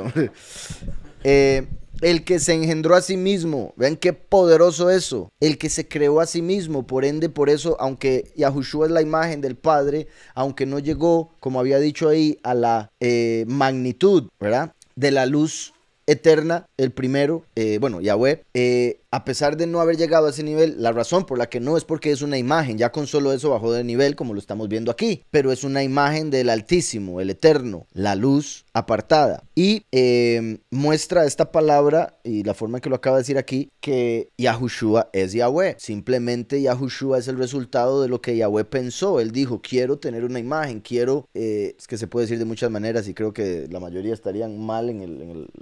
Speaker 1: eh, el que se engendró a sí mismo, vean qué poderoso eso. El que se creó a sí mismo, por ende, por eso, aunque Yahushua es la imagen del Padre, aunque no llegó, como había dicho ahí, a la eh, magnitud, ¿verdad? De la luz eterna, el primero, eh, bueno, Yahweh, eh, a pesar de no haber llegado a ese nivel, la razón por la que no es porque es una imagen, ya con solo eso bajó de nivel como lo estamos viendo aquí, pero es una imagen del Altísimo, el Eterno, la luz apartada. Y em, muestra esta palabra y la forma en que lo acaba de decir aquí, que Yahushua es Yahweh. Simplemente Yahushua es el resultado de lo que Yahweh pensó. Él dijo, quiero tener una imagen, quiero, eh, es que se puede decir de muchas maneras y creo que la mayoría estarían mal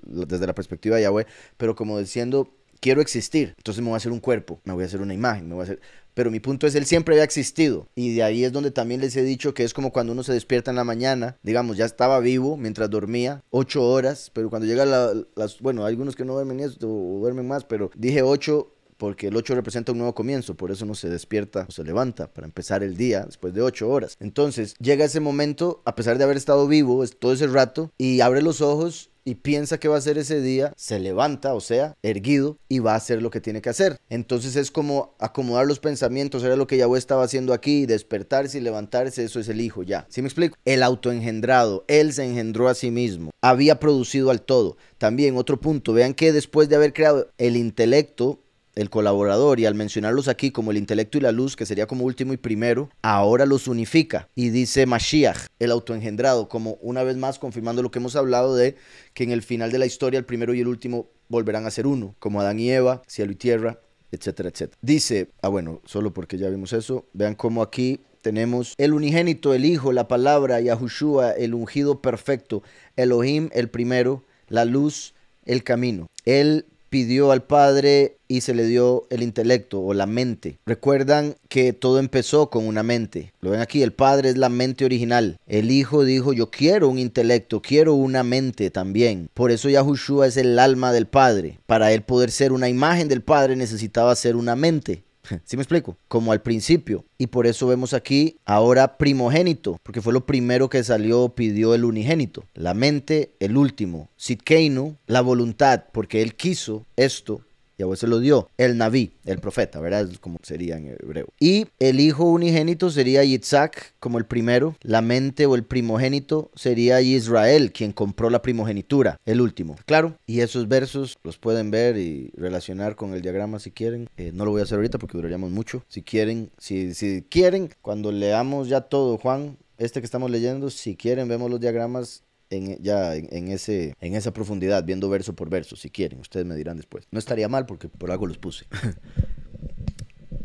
Speaker 1: desde la perspectiva de Yahweh, pero como diciendo, quiero existir, entonces me voy a hacer un cuerpo, me voy a hacer una imagen, me voy a hacer... Pero mi punto es, él siempre había existido. Y de ahí es donde también les he dicho que es como cuando uno se despierta en la mañana, digamos, ya estaba vivo mientras dormía, ocho horas, pero cuando llega las... Bueno, algunos que no duermen esto duermen más, pero dije ocho porque el ocho representa un nuevo comienzo, por eso uno se despierta o se levanta para empezar el día después de ocho horas. Entonces llega ese momento, a pesar de haber estado vivo todo ese rato, y abre los ojos y piensa que va a ser ese día, se levanta, o sea, erguido, y va a hacer lo que tiene que hacer. Entonces es como acomodar los pensamientos, era lo que Yahweh estaba haciendo aquí, despertarse y levantarse, eso es el hijo, ya. ¿Sí me explico? El autoengendrado, él se engendró a sí mismo, había producido al todo. También otro punto, vean que después de haber creado el intelecto, el colaborador y al mencionarlos aquí como el intelecto y la luz, que sería como último y primero, ahora los unifica y dice Mashiach, el autoengendrado, como una vez más confirmando lo que hemos hablado de que en el final de la historia el primero y el último volverán a ser uno, como Adán y Eva, cielo y tierra, etcétera, etcétera. Dice, ah bueno, solo porque ya vimos eso, vean cómo aquí tenemos el unigénito, el Hijo, la palabra, Yahushua, el ungido perfecto, Elohim, el primero, la luz, el camino. el pidió al Padre y se le dio el intelecto o la mente. Recuerdan que todo empezó con una mente. Lo ven aquí, el Padre es la mente original. El Hijo dijo, yo quiero un intelecto, quiero una mente también. Por eso Yahushua es el alma del Padre. Para él poder ser una imagen del Padre necesitaba ser una mente. ¿Sí me explico? Como al principio. Y por eso vemos aquí ahora primogénito, porque fue lo primero que salió, pidió el unigénito. La mente, el último. Sitkeinu, la voluntad, porque él quiso esto vos se lo dio el Naví, el profeta, ¿verdad? Es como sería en hebreo. Y el hijo unigénito sería Yitzhak, como el primero. La mente o el primogénito sería Israel, quien compró la primogenitura, el último. Claro, y esos versos los pueden ver y relacionar con el diagrama si quieren. Eh, no lo voy a hacer ahorita porque duraríamos mucho. Si quieren, si, si quieren, cuando leamos ya todo, Juan, este que estamos leyendo, si quieren, vemos los diagramas en, ya en, ese, en esa profundidad, viendo verso por verso, si quieren, ustedes me dirán después. No estaría mal porque por algo los puse.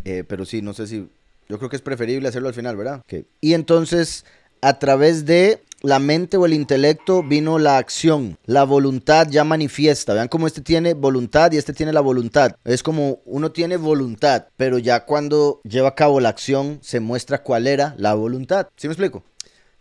Speaker 1: Eh, pero sí, no sé si... Yo creo que es preferible hacerlo al final, ¿verdad? Y entonces, a través de la mente o el intelecto vino la acción, la voluntad ya manifiesta. Vean cómo este tiene voluntad y este tiene la voluntad. Es como uno tiene voluntad, pero ya cuando lleva a cabo la acción se muestra cuál era la voluntad. ¿Sí me explico?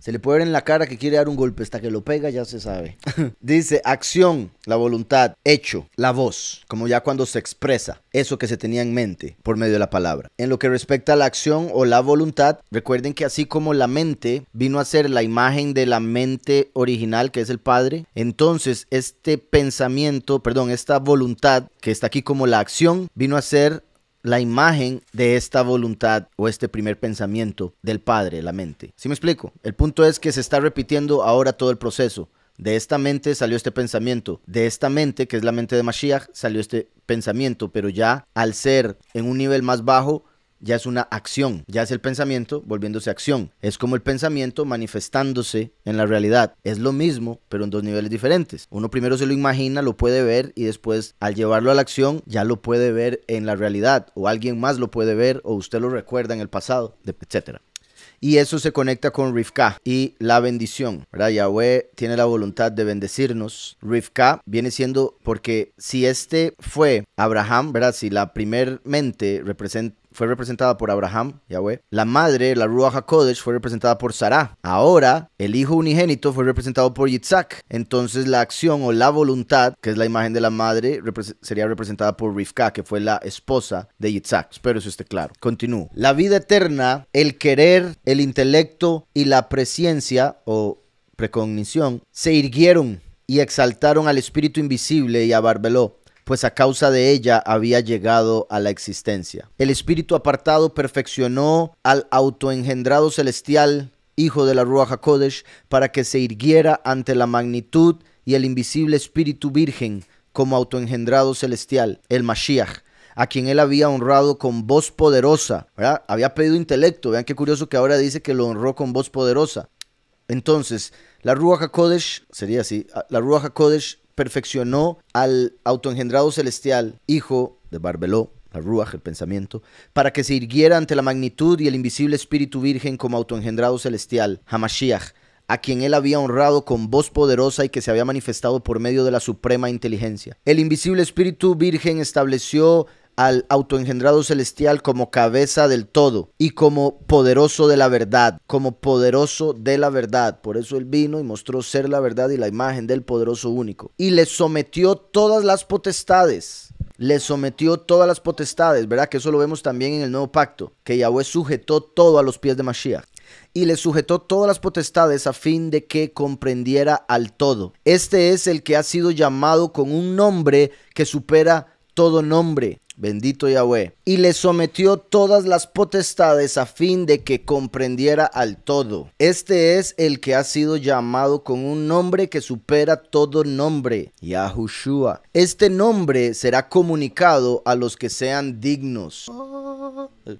Speaker 1: Se le puede ver en la cara que quiere dar un golpe, hasta que lo pega ya se sabe. Dice, acción, la voluntad, hecho, la voz, como ya cuando se expresa eso que se tenía en mente por medio de la palabra. En lo que respecta a la acción o la voluntad, recuerden que así como la mente vino a ser la imagen de la mente original, que es el Padre, entonces este pensamiento, perdón, esta voluntad que está aquí como la acción, vino a ser la imagen de esta voluntad o este primer pensamiento del Padre, la mente. si me explico? El punto es que se está repitiendo ahora todo el proceso. De esta mente salió este pensamiento. De esta mente, que es la mente de Mashiach, salió este pensamiento. Pero ya al ser en un nivel más bajo, ya es una acción, ya es el pensamiento volviéndose acción. Es como el pensamiento manifestándose en la realidad. Es lo mismo, pero en dos niveles diferentes. Uno primero se lo imagina, lo puede ver y después al llevarlo a la acción ya lo puede ver en la realidad o alguien más lo puede ver o usted lo recuerda en el pasado, etc. Y eso se conecta con Rivka y la bendición. Yahweh tiene la voluntad de bendecirnos. Rivka viene siendo porque si este fue Abraham, ¿verdad? si la primer mente representa fue representada por Abraham, Yahweh. La madre, la Ruach HaKodesh, fue representada por Sarah. Ahora, el hijo unigénito fue representado por Yitzhak. Entonces, la acción o la voluntad, que es la imagen de la madre, sería representada por Rivka, que fue la esposa de Yitzhak. Espero eso esté claro. Continúo. La vida eterna, el querer, el intelecto y la presciencia o precognición se irguieron y exaltaron al espíritu invisible y a Barbeló pues a causa de ella había llegado a la existencia. El espíritu apartado perfeccionó al autoengendrado celestial, hijo de la Ruach HaKodesh, para que se irguiera ante la magnitud y el invisible espíritu virgen como autoengendrado celestial, el Mashiach a quien él había honrado con voz poderosa, Había pedido intelecto, vean qué curioso que ahora dice que lo honró con voz poderosa. Entonces, la Ruach HaKodesh, sería así, la Ruach HaKodesh perfeccionó al autoengendrado celestial, hijo de Barbeló, la el pensamiento, para que se irguiera ante la magnitud y el invisible espíritu virgen como autoengendrado celestial, Hamashiach, a quien él había honrado con voz poderosa y que se había manifestado por medio de la suprema inteligencia. El invisible espíritu virgen estableció al autoengendrado celestial como cabeza del todo y como poderoso de la verdad, como poderoso de la verdad. Por eso él vino y mostró ser la verdad y la imagen del poderoso único. Y le sometió todas las potestades. Le sometió todas las potestades, ¿verdad? Que eso lo vemos también en el nuevo pacto, que Yahweh sujetó todo a los pies de Mashiach y le sujetó todas las potestades a fin de que comprendiera al todo. Este es el que ha sido llamado con un nombre que supera todo nombre, Bendito Yahweh. Y le sometió todas las potestades a fin de que comprendiera al todo. Este es el que ha sido llamado con un nombre que supera todo nombre, Yahushua. Este nombre será comunicado a los que sean dignos.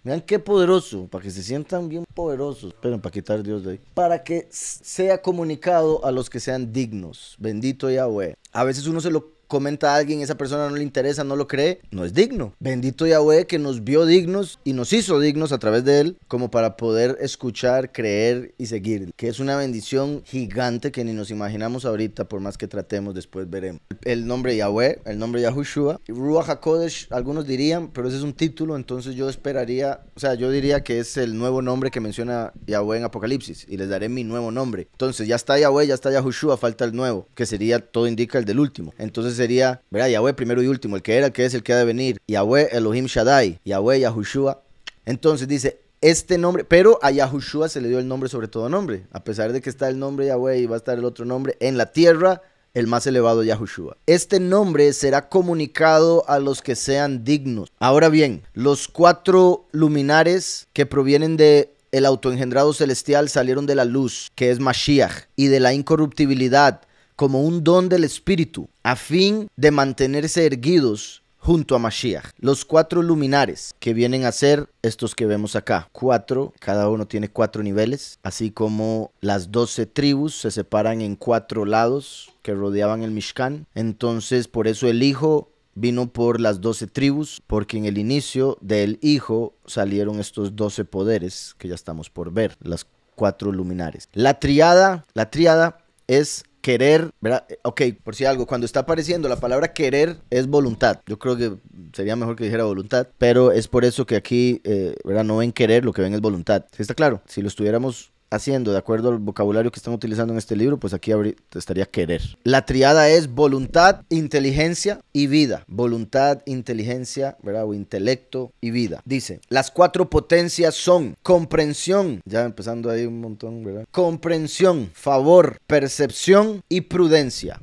Speaker 1: Vean qué poderoso, para que se sientan bien poderosos. Esperen, para quitar Dios de ahí. Para que sea comunicado a los que sean dignos. Bendito Yahweh. A veces uno se lo comenta a alguien, esa persona no le interesa, no lo cree, no es digno. Bendito Yahweh que nos vio dignos y nos hizo dignos a través de él como para poder escuchar, creer y seguir, que es una bendición gigante que ni nos imaginamos ahorita, por más que tratemos, después veremos. El nombre Yahweh, el nombre Yahushua, Ruach HaKodesh, algunos dirían, pero ese es un título, entonces yo esperaría, o sea, yo diría que es el nuevo nombre que menciona Yahweh en Apocalipsis y les daré mi nuevo nombre. Entonces ya está Yahweh, ya está Yahushua, falta el nuevo, que sería, todo indica, el del último. Entonces sería, Yahweh primero y último, el que era, el que es, el que ha de venir. Yahweh Elohim Shaddai, Yahweh Yahushua. Entonces dice, este nombre, pero a Yahushua se le dio el nombre sobre todo nombre, a pesar de que está el nombre Yahweh y va a estar el otro nombre en la tierra, el más elevado Yahushua. Este nombre será comunicado a los que sean dignos. Ahora bien, los cuatro luminares que provienen de el autoengendrado celestial salieron de la luz, que es Mashiach, y de la incorruptibilidad, como un don del Espíritu, a fin de mantenerse erguidos junto a Mashiach. Los cuatro luminares que vienen a ser estos que vemos acá. Cuatro, cada uno tiene cuatro niveles, así como las doce tribus se separan en cuatro lados que rodeaban el Mishkan. Entonces, por eso el Hijo vino por las doce tribus, porque en el inicio del Hijo salieron estos doce poderes que ya estamos por ver, las cuatro luminares. La triada, la triada es querer, ¿verdad? Eh, ok, por si algo, cuando está apareciendo la palabra querer es voluntad. Yo creo que sería mejor que dijera voluntad, pero es por eso que aquí, eh, ¿verdad? No ven querer, lo que ven es voluntad. está claro? Si lo estuviéramos haciendo de acuerdo al vocabulario que están utilizando en este libro, pues aquí estaría querer. La triada es voluntad, inteligencia y vida. Voluntad, inteligencia, ¿verdad? O intelecto y vida. Dice, las cuatro potencias son comprensión, ya empezando ahí un montón, ¿verdad? Comprensión, favor, percepción y prudencia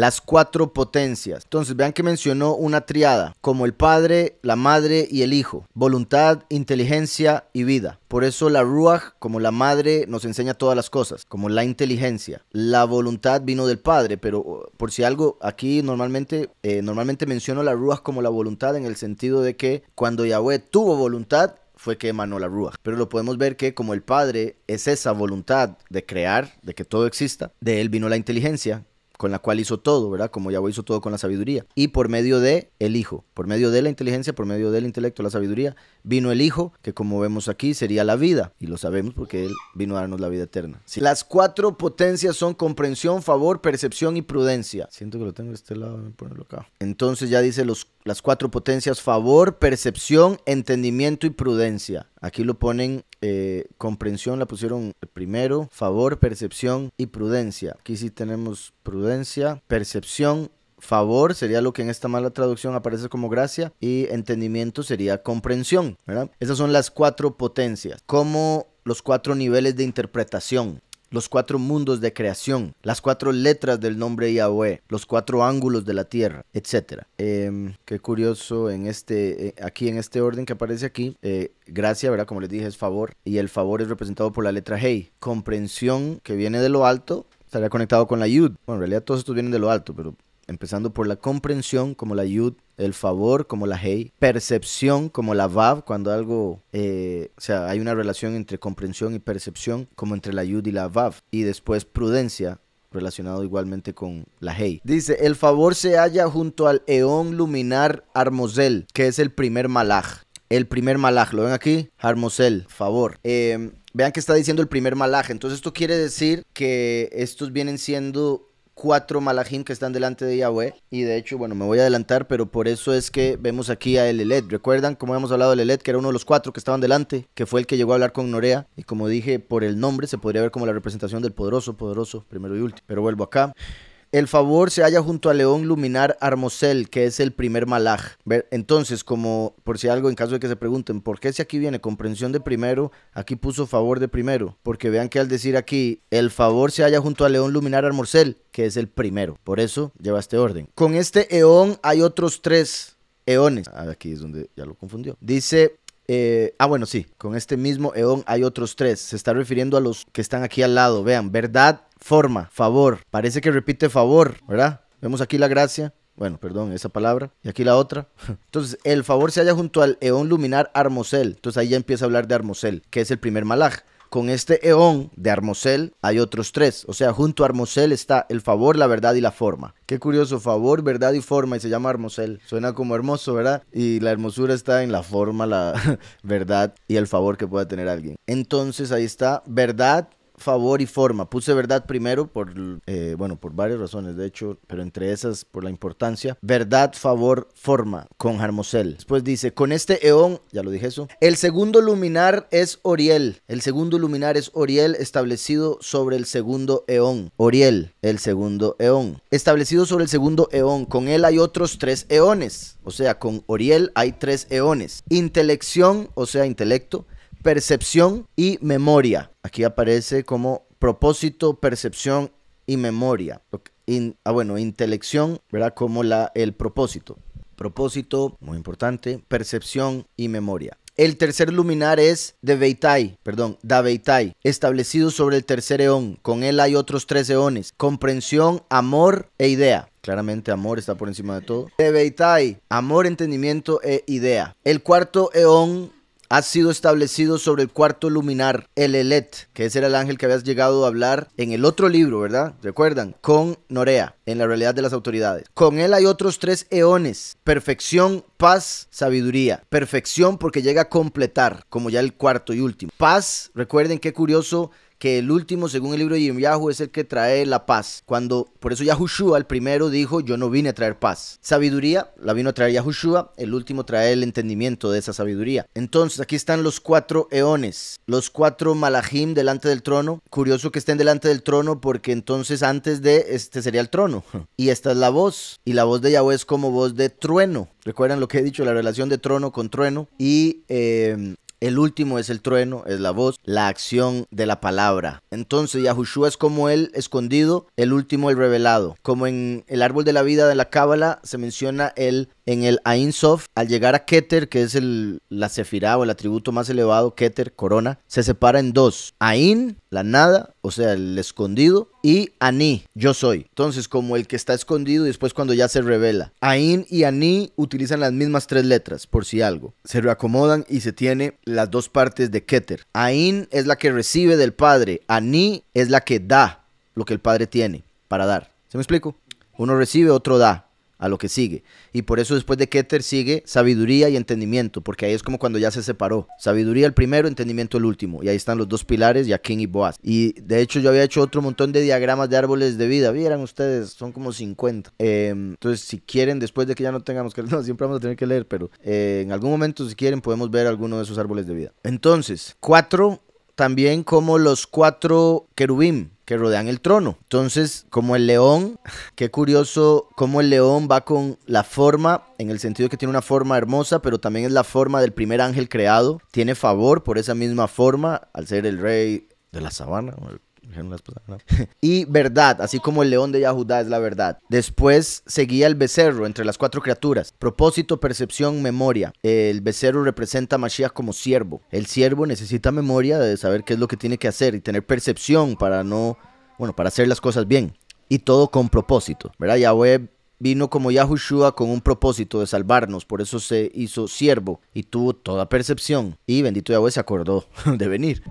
Speaker 1: las cuatro potencias. Entonces vean que mencionó una triada, como el Padre, la Madre y el Hijo, voluntad, inteligencia y vida. Por eso la Ruach, como la madre, nos enseña todas las cosas, como la inteligencia. La voluntad vino del padre, pero oh, por si algo, aquí normalmente, eh, normalmente menciono la Ruach como la voluntad en el sentido de que cuando Yahweh tuvo voluntad, fue que emanó la Ruach. Pero lo podemos ver que como el Padre es esa voluntad de crear, de que todo exista, de él vino la inteligencia, con la cual hizo todo, ¿verdad? Como Yahweh hizo todo con la sabiduría. Y por medio de el Hijo, por medio de la inteligencia, por medio del intelecto, la sabiduría, vino el Hijo, que como vemos aquí sería la vida. Y lo sabemos porque Él vino a darnos la vida eterna. Las cuatro potencias son comprensión, favor, percepción y prudencia. Siento que lo tengo de este lado, voy a ponerlo acá. Entonces ya dice los, las cuatro potencias, favor, percepción, entendimiento y prudencia. Aquí lo ponen, eh, comprensión la pusieron primero, favor, percepción y prudencia. Aquí sí tenemos prudencia, percepción favor sería lo que en esta mala traducción aparece como gracia y entendimiento sería comprensión. Esas son las cuatro potencias, como los cuatro niveles de interpretación los cuatro mundos de creación, las cuatro letras del nombre Yahweh, los cuatro ángulos de la tierra, etc. Em, qué curioso en este, eh, aquí en este orden que aparece aquí, eh, gracia, ¿verdad? Como les dije, es favor, y el favor es representado por la letra Hey, comprensión que viene de lo alto, estaría conectado con la Yud. Bueno, en realidad todos estos vienen de lo alto, pero empezando por la comprensión como la yud, el favor como la hey, percepción como la vav, cuando algo, eh, o sea, hay una relación entre comprensión y percepción como entre la yud y la vav, y después prudencia relacionado igualmente con la hey. Dice, el favor se halla junto al eón luminar Armosel, que es el primer malaj. El primer malaj, ¿lo ven aquí? Armosel, favor. Em, vean que está diciendo el primer malaj. Entonces esto quiere decir que estos vienen siendo cuatro malajín que están delante de Yahweh. Y de hecho, bueno, me voy a adelantar, pero por eso es que vemos aquí a El ¿Recuerdan cómo hemos hablado de Lelet, que era uno de los cuatro que estaban delante, que fue el que llegó a hablar con Norea? Y como dije, por el nombre se podría ver como la representación del poderoso, poderoso, primero y último. Pero vuelvo acá. El favor se halla junto a León Luminar Armosel, que es el primer malaj. Entonces, como por si algo, en caso de que se pregunten, ¿por qué si aquí viene comprensión de primero, aquí puso favor de primero? Porque vean que al decir aquí, el favor se halla junto a León Luminar Armosel, que es el primero. Por eso lleva este orden. Con este eón hay otros tres eones. Ah, aquí es donde ya lo confundió. Dice eh, ah, bueno, sí, con este mismo Eón hay otros tres. Se está refiriendo a los que están aquí al lado. Vean, verdad, forma, favor. Parece que repite favor, ¿verdad? Vemos aquí la gracia. Bueno, perdón, esa palabra. Y aquí la otra. Entonces, el favor se halla junto al Eón Luminar Armosel. Entonces ahí ya empieza a hablar de Armosel, que es el primer malaj. Con este eón de Armosel hay otros tres. O sea, junto a Armosel está el favor, la verdad y la forma. Qué curioso, favor, verdad y forma. Y se llama Armosel. Suena como hermoso, ¿verdad? Y la hermosura está en la forma, la verdad y el favor que pueda tener alguien. Entonces ahí está, verdad, favor y forma. Puse verdad primero por, eh, bueno, por varias razones, de hecho, pero entre esas por la importancia. Verdad, favor, forma, con Harmosel. Después dice, con este eón, ya lo dije eso, el segundo luminar es Oriel. El segundo luminar es Oriel establecido sobre el segundo eón. Oriel, el segundo eón. Establecido sobre el segundo eón. Con él hay otros tres eones. O sea, con Oriel hay tres eones. Intelección, o sea, intelecto percepción y memoria. Aquí aparece como propósito, percepción y memoria. ah, bueno, intelección, ¿verdad? Como la, el propósito. Propósito, muy importante, percepción y memoria. El tercer luminar es de Beitai, perdón, Daveitai, establecido sobre el tercer eón. Con él hay otros tres eones. Comprensión, amor e idea. Claramente amor está por encima de todo. De Beitai, amor, entendimiento e idea. El cuarto eón ha sido establecido sobre el cuarto luminar, el Elet, que ese era el ángel que habías llegado a hablar en el otro libro, ¿verdad? ¿Recuerdan? Con Norea, en la realidad de las autoridades. Con él hay otros tres eones, perfección, paz, sabiduría. Perfección porque llega a completar, como ya el cuarto y último. Paz, recuerden qué curioso que el último, según el libro de Yahu, es el que trae la paz. Cuando, por eso Yahushua, el primero, dijo, yo no vine a traer paz. Sabiduría la vino a traer Yahushua, el último trae el entendimiento de esa sabiduría. Entonces, aquí están los cuatro eones, los cuatro malahim delante del trono. Curioso que estén delante del trono porque entonces antes de este sería el trono. Y esta es la voz, y la voz de Yahweh es como voz de trueno. Recuerdan lo que he dicho, la relación de trono con trueno. Y eh, el último es el trueno, es la voz, la acción de la palabra. Entonces Yahushua es como el escondido, el último el revelado. Como en el árbol de la vida de la Cábala se menciona el en el Ain Sof, al llegar a Keter, que es el, la sefirá o el atributo más elevado, Keter, corona, se separa en dos. Ain, la nada, o sea, el escondido, y Ani, yo soy. Entonces, como el que está escondido y después cuando ya se revela. Ain y Ani utilizan las mismas tres letras, por si algo. Se reacomodan y se tiene las dos partes de Keter. Ain es la que recibe del padre, Ani es la que da lo que el padre tiene para dar. ¿Se me explico? Uno recibe, otro da a lo que sigue. Y por eso después de Keter sigue sabiduría y entendimiento, porque ahí es como cuando ya se separó. Sabiduría el primero, entendimiento el último. Y ahí están los dos pilares, Yaquín y Boaz. Y de hecho yo había hecho otro montón de diagramas de árboles de vida. Vieran ustedes, son como 50. Em, entonces si quieren, después de que ya no tengamos que leer, no, siempre vamos a tener que leer, pero eh, en algún momento si quieren podemos ver alguno de esos árboles de vida. Entonces, cuatro, también como los cuatro querubín que rodean el trono. Entonces, como el león, qué curioso cómo el león va con la forma, en el sentido que tiene una forma hermosa, pero también es la forma del primer ángel creado. Tiene favor por esa misma forma, al ser el rey de la sabana, y verdad, así como el león de Yahudá es la verdad. Después seguía el becerro entre las cuatro criaturas. Propósito, percepción, memoria. El becerro representa a Mashiach como siervo. El siervo necesita memoria de saber qué es lo que tiene que hacer y tener percepción para no, bueno, para hacer las cosas bien. Y todo con propósito, ¿verdad? Yahweh vino como Yahushua con un propósito de salvarnos, por eso se hizo siervo y tuvo toda percepción. Y bendito Yahweh se acordó de venir.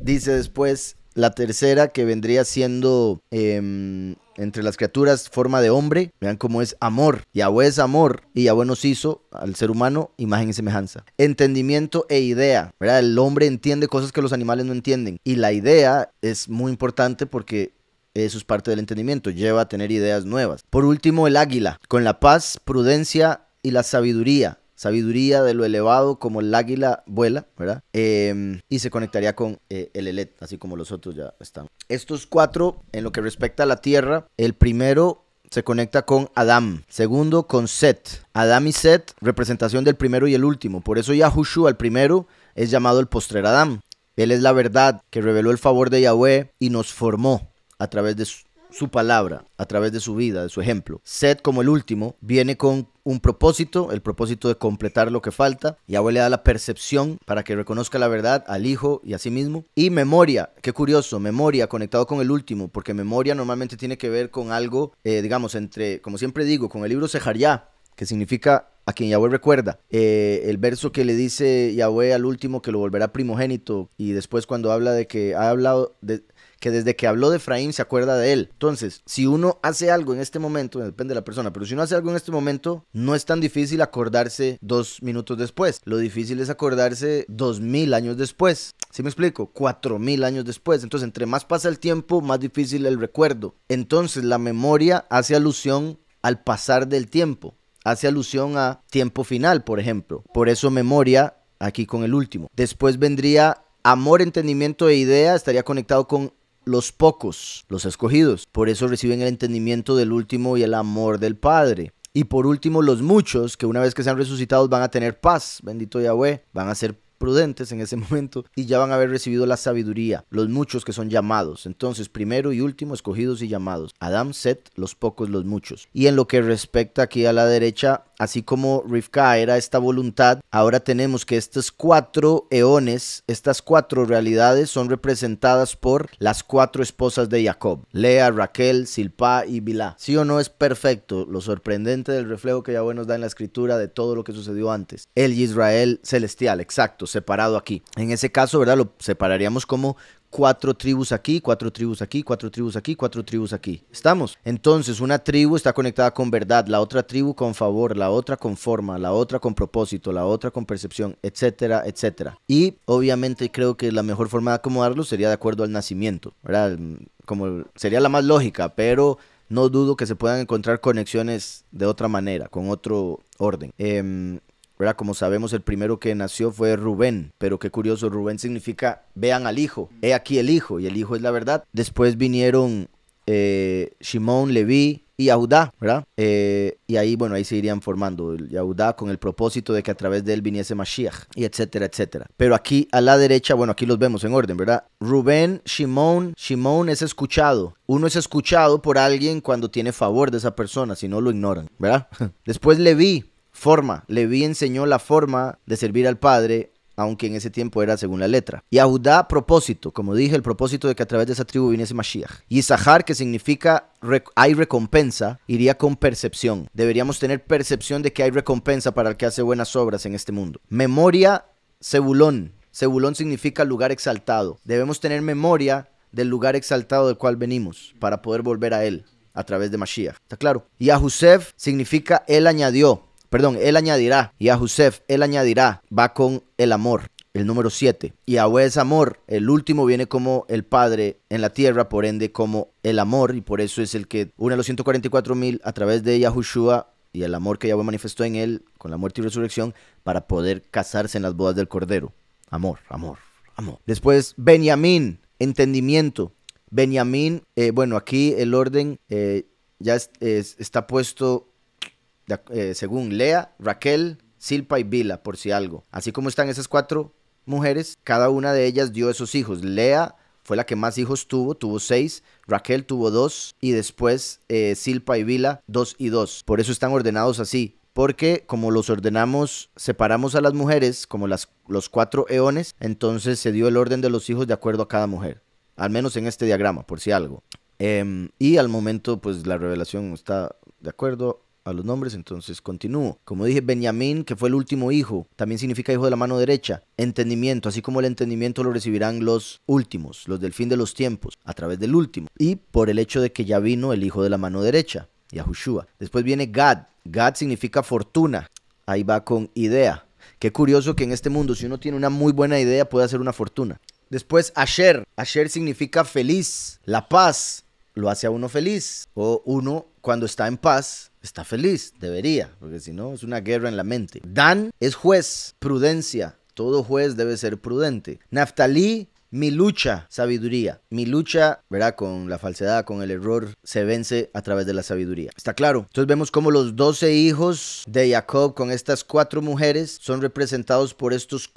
Speaker 1: Dice después, la tercera que vendría siendo em, entre las criaturas forma de hombre. Vean cómo es amor. Yahweh es amor y Yahweh nos hizo al ser humano imagen y semejanza. Entendimiento e idea. El hombre entiende cosas que los animales no entienden. Y la idea es muy importante porque eso es parte del entendimiento. Lleva a tener ideas nuevas. Por último, el águila. Con la paz, prudencia y la sabiduría sabiduría de lo elevado como el águila vuela, ¿verdad? Em, y se conectaría con eh, el Elet, así como los otros ya están. Estos cuatro, en lo que respecta a la tierra, el primero se conecta con Adam. Segundo, con Set. Adam y Set, representación del primero y el último. Por eso Yahushua, el primero, es llamado el postrer Adam. Él es la verdad que reveló el favor de Yahweh y nos formó a través de, su palabra a través de su vida, de su ejemplo. Seth, como el último, viene con un propósito, el propósito de completar lo que falta. Yahweh le da la percepción para que reconozca la verdad al hijo y a sí mismo. Y memoria, qué curioso, memoria conectado con el último, porque memoria normalmente tiene que ver con algo, eh, digamos, entre, como siempre digo, con el libro Ya, que significa a quien Yahweh recuerda. Eh, el verso que le dice Yahweh al último que lo volverá primogénito y después cuando habla de que ha hablado de que desde que habló de Efraín se acuerda de él. Entonces, si uno hace algo en este momento, depende de la persona, pero si uno hace algo en este momento, no es tan difícil acordarse dos minutos después. Lo difícil es acordarse dos mil años después. ¿Sí me explico? Cuatro mil años después. Entonces, entre más pasa el tiempo, más difícil el recuerdo. Entonces, la memoria hace alusión al pasar del tiempo. Hace alusión a tiempo final, por ejemplo. Por eso memoria aquí con el último. Después vendría amor, entendimiento e idea. Estaría conectado con los pocos, los escogidos. Por eso reciben el entendimiento del último y el amor del Padre. Y por último, los muchos que una vez que sean resucitados van a tener paz, bendito Yahweh, van a ser prudentes en ese momento y ya van a haber recibido la sabiduría, los muchos que son llamados. Entonces, primero y último, escogidos y llamados. Adam, Set, los pocos, los muchos. Y en lo que respecta aquí a la derecha, así como Rivka era esta voluntad, ahora tenemos que estos cuatro eones, estas cuatro realidades son representadas por las cuatro esposas de Jacob, Lea, Raquel, Silpa y Bilá. Sí o no es perfecto lo sorprendente del reflejo que Yahweh nos da en la escritura de todo lo que sucedió antes. El Israel celestial, exacto, separado aquí. En ese caso, ¿verdad? Lo separaríamos como cuatro tribus aquí, cuatro tribus aquí, cuatro tribus aquí, cuatro tribus aquí. ¿Estamos? Entonces, una tribu está conectada con verdad, la otra tribu con favor, la otra con forma, la otra con propósito, la otra con percepción, etcétera, etcétera. Y obviamente creo que la mejor forma de acomodarlo sería de acuerdo al nacimiento, ¿verdad? Como sería la más lógica, pero no dudo que se puedan encontrar conexiones de otra manera, con otro orden. Eh, como sabemos, el primero que nació fue Rubén, pero qué curioso, Rubén significa vean al hijo, he aquí el hijo, y el hijo es la verdad. Después vinieron eh, Levi y Yahudá, ¿verdad? Eh, y ahí, bueno, ahí se irían formando Yahudá con el propósito de que a través de él viniese Mashiach, y etcétera, etcétera. Pero aquí a la derecha, bueno, aquí los vemos en orden, ¿verdad? Rubén, Simón, Simón es escuchado. Uno es escuchado por alguien cuando tiene favor de esa persona, si no lo ignoran, ¿verdad? Después Levi forma. Leví enseñó la forma de servir al Padre, aunque en ese tiempo era según la letra. Y a Judá, propósito, como dije, el propósito de que a través de esa tribu viniese Mashiach. Y Zahar, que significa hay recompensa, iría con percepción. Deberíamos tener percepción de que hay recompensa para el que hace buenas obras en este mundo. Memoria, Sebulón. Sebulón significa lugar exaltado. Debemos tener memoria del lugar exaltado del cual venimos para poder volver a él a través de Mashiach. ¿Está claro? Y a josef significa él añadió. Perdón, él añadirá, y a Josef, él añadirá, va con el amor, el número 7. Y a es amor, el último viene como el Padre en la tierra, por ende como el amor, y por eso es el que une a los 144 mil a través de Yahushua y el amor que Yahweh manifestó en él con la muerte y resurrección para poder casarse en las bodas del Cordero. Amor, amor, amor. Después, Benjamín, entendimiento. Benjamín, eh, bueno, aquí el orden eh, ya está puesto eh, según Lea, Raquel, Silpa y Vila, por si algo. Así como están esas cuatro mujeres, cada una de ellas dio esos hijos. Lea fue la que más hijos tuvo, tuvo seis, Raquel tuvo dos y después eh, Silpa y Vila dos y dos. Por eso están ordenados así, porque como los ordenamos, separamos a las mujeres como las, los cuatro eones, entonces se dio el orden de los hijos de acuerdo a cada mujer, al menos en este diagrama, por si algo. Em, y al momento, pues la revelación está de acuerdo a los nombres, entonces continúo. Como dije, Benjamín, que fue el último hijo, también significa hijo de la mano derecha. Entendimiento, así como el entendimiento lo recibirán los últimos, los del fin de los tiempos, a través del último. Y por el hecho de que ya vino el hijo de la mano derecha, Yahushua. Después viene Gad. Gad significa fortuna. Ahí va con idea. Qué curioso que en este mundo, si uno tiene una muy buena idea, puede hacer una fortuna. Después Asher. Asher significa feliz, la paz. Lo hace a uno feliz. O uno, cuando está en paz, está feliz, debería, porque si no es una guerra en la mente. Dan es juez, prudencia. Todo juez debe ser prudente. Naftalí mi lucha, sabiduría. Mi lucha, ¿verdad? Con la falsedad, con el error, se vence a través de la sabiduría. Está claro. Entonces vemos cómo los doce hijos de Jacob con estas cuatro mujeres son representados por estos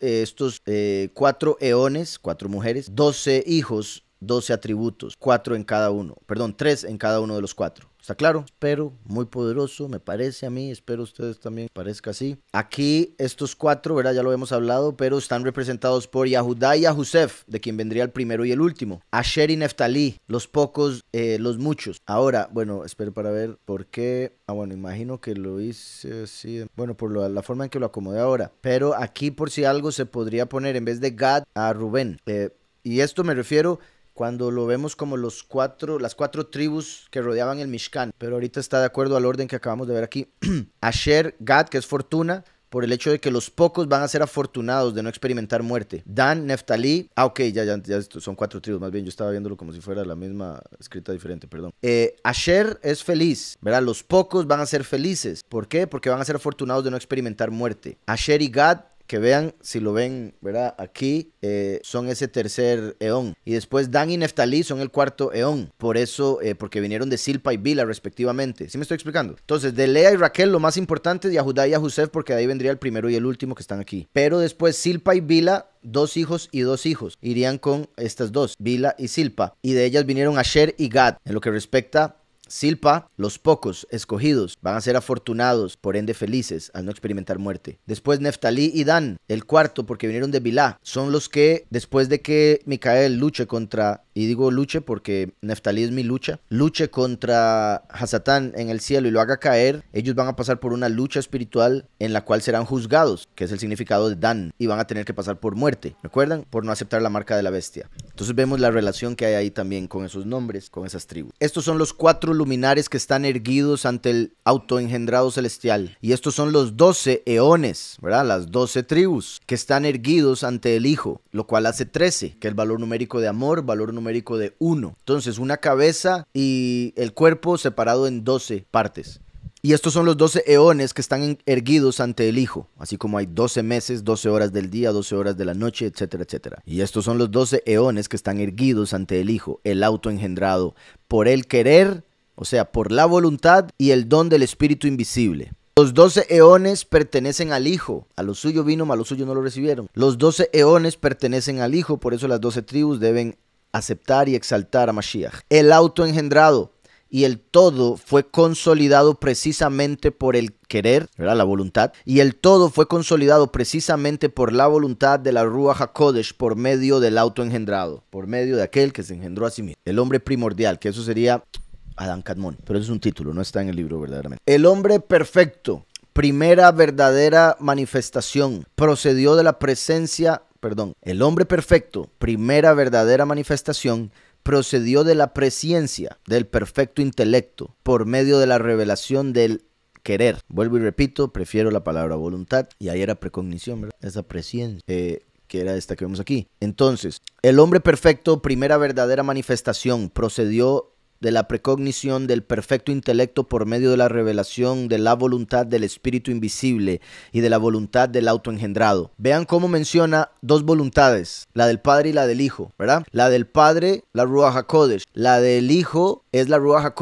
Speaker 1: eh, estos, eh, cuatro eones, cuatro mujeres, doce hijos, doce atributos, cuatro en cada uno, perdón, tres en cada uno de los cuatro. Está claro, pero muy poderoso, me parece a mí, espero ustedes también parezca así. Aquí estos cuatro, ¿verdad? Ya lo hemos hablado, pero están representados por Yahudá y Yahusef, de quien vendría el primero y el último. Asher y Neftalí, los pocos, eh, los muchos. Ahora, bueno, espero para ver por qué. Ah, bueno, imagino que lo hice así. Bueno, por la forma en que lo acomodé ahora. Pero aquí, por si algo, se podría poner en vez de Gad a Rubén. Eh, y esto me refiero cuando lo vemos como los cuatro, las cuatro tribus que rodeaban el Mishkan. Pero ahorita está de acuerdo al orden que acabamos de ver aquí. Asher, Gad, que es fortuna, por el hecho de que los pocos van a ser afortunados de no experimentar muerte. Dan, Neftalí, ah, ok, ya, ya, son cuatro tribus, más bien yo estaba viéndolo como si fuera la misma escrita diferente, perdón. Eh, Asher es feliz, ¿verdad? Los pocos van a ser felices. ¿Por qué? Porque van a ser afortunados de no experimentar muerte. Asher y Gad que vean, si lo ven, ¿verdad? Aquí eh, son ese tercer eón. Y después Dan y Neftalí son el cuarto eón. Por eso, eh, porque vinieron de Silpa y Vila respectivamente. ¿Sí me estoy explicando? Entonces, de Lea y Raquel, lo más importante, de Judá y a Josef, porque de ahí vendría el primero y el último que están aquí. Pero después Silpa y Vila, dos hijos y dos hijos. Irían con estas dos, Vila y Silpa. Y de ellas vinieron Asher y Gad. En lo que respecta Silpa, los pocos escogidos van a ser afortunados, por ende felices, al no experimentar muerte. Después Neftalí y Dan, el cuarto porque vinieron de Bilá, son los que después de que Micael luche contra y digo luche porque Neftalí es mi lucha. Luche contra Hasatán en el cielo y lo haga caer. Ellos van a pasar por una lucha espiritual en la cual serán juzgados, que es el significado de Dan, y van a tener que pasar por muerte. ¿Recuerdan? Por no aceptar la marca de la bestia. Entonces vemos la relación que hay ahí también con esos nombres, con esas tribus. Estos son los cuatro luminares que están erguidos ante el autoengendrado celestial. Y estos son los doce eones, ¿verdad? Las doce tribus que están erguidos ante el Hijo, lo cual hace trece, que el valor numérico de amor, valor numérico de uno. Entonces, una cabeza y el cuerpo separado en doce partes. Y estos son los doce eones que están erguidos ante el Hijo, así como hay 12 meses, 12 horas del día, doce horas de la noche, etcétera, etcétera. Y estos son los doce eones que están erguidos ante el Hijo, el autoengendrado, por el querer, o sea, por la voluntad y el don del Espíritu invisible. Los doce eones pertenecen al Hijo. A lo suyo vino, a lo suyo no lo recibieron. Los doce eones pertenecen al Hijo, por eso las doce tribus deben aceptar y exaltar a Mashiach. El autoengendrado y el todo fue consolidado precisamente por el querer, ¿verdad? la voluntad, y el todo fue consolidado precisamente por la voluntad de la Ruach HaKodesh por medio del autoengendrado, por medio de aquel que se engendró a sí mismo, el hombre primordial, que eso sería Adán Cadmón, pero eso es un título, no está en el libro verdaderamente. El hombre perfecto, primera verdadera manifestación, procedió de la presencia perdón, el hombre perfecto, primera verdadera manifestación, procedió de la presciencia del perfecto intelecto por medio de la revelación del querer. Vuelvo y repito, prefiero la palabra voluntad y ahí era precognición, ¿verdad? Esa presciencia. Eh, que era esta que vemos aquí. Entonces, el hombre perfecto, primera verdadera manifestación, procedió de la precognición del perfecto intelecto por medio de la revelación de la voluntad del espíritu invisible y de la voluntad del autoengendrado. Vean cómo menciona dos voluntades, la del Padre y la del Hijo, ¿verdad? La del Padre, la Ruach HaKodesh, la del Hijo es la Ruach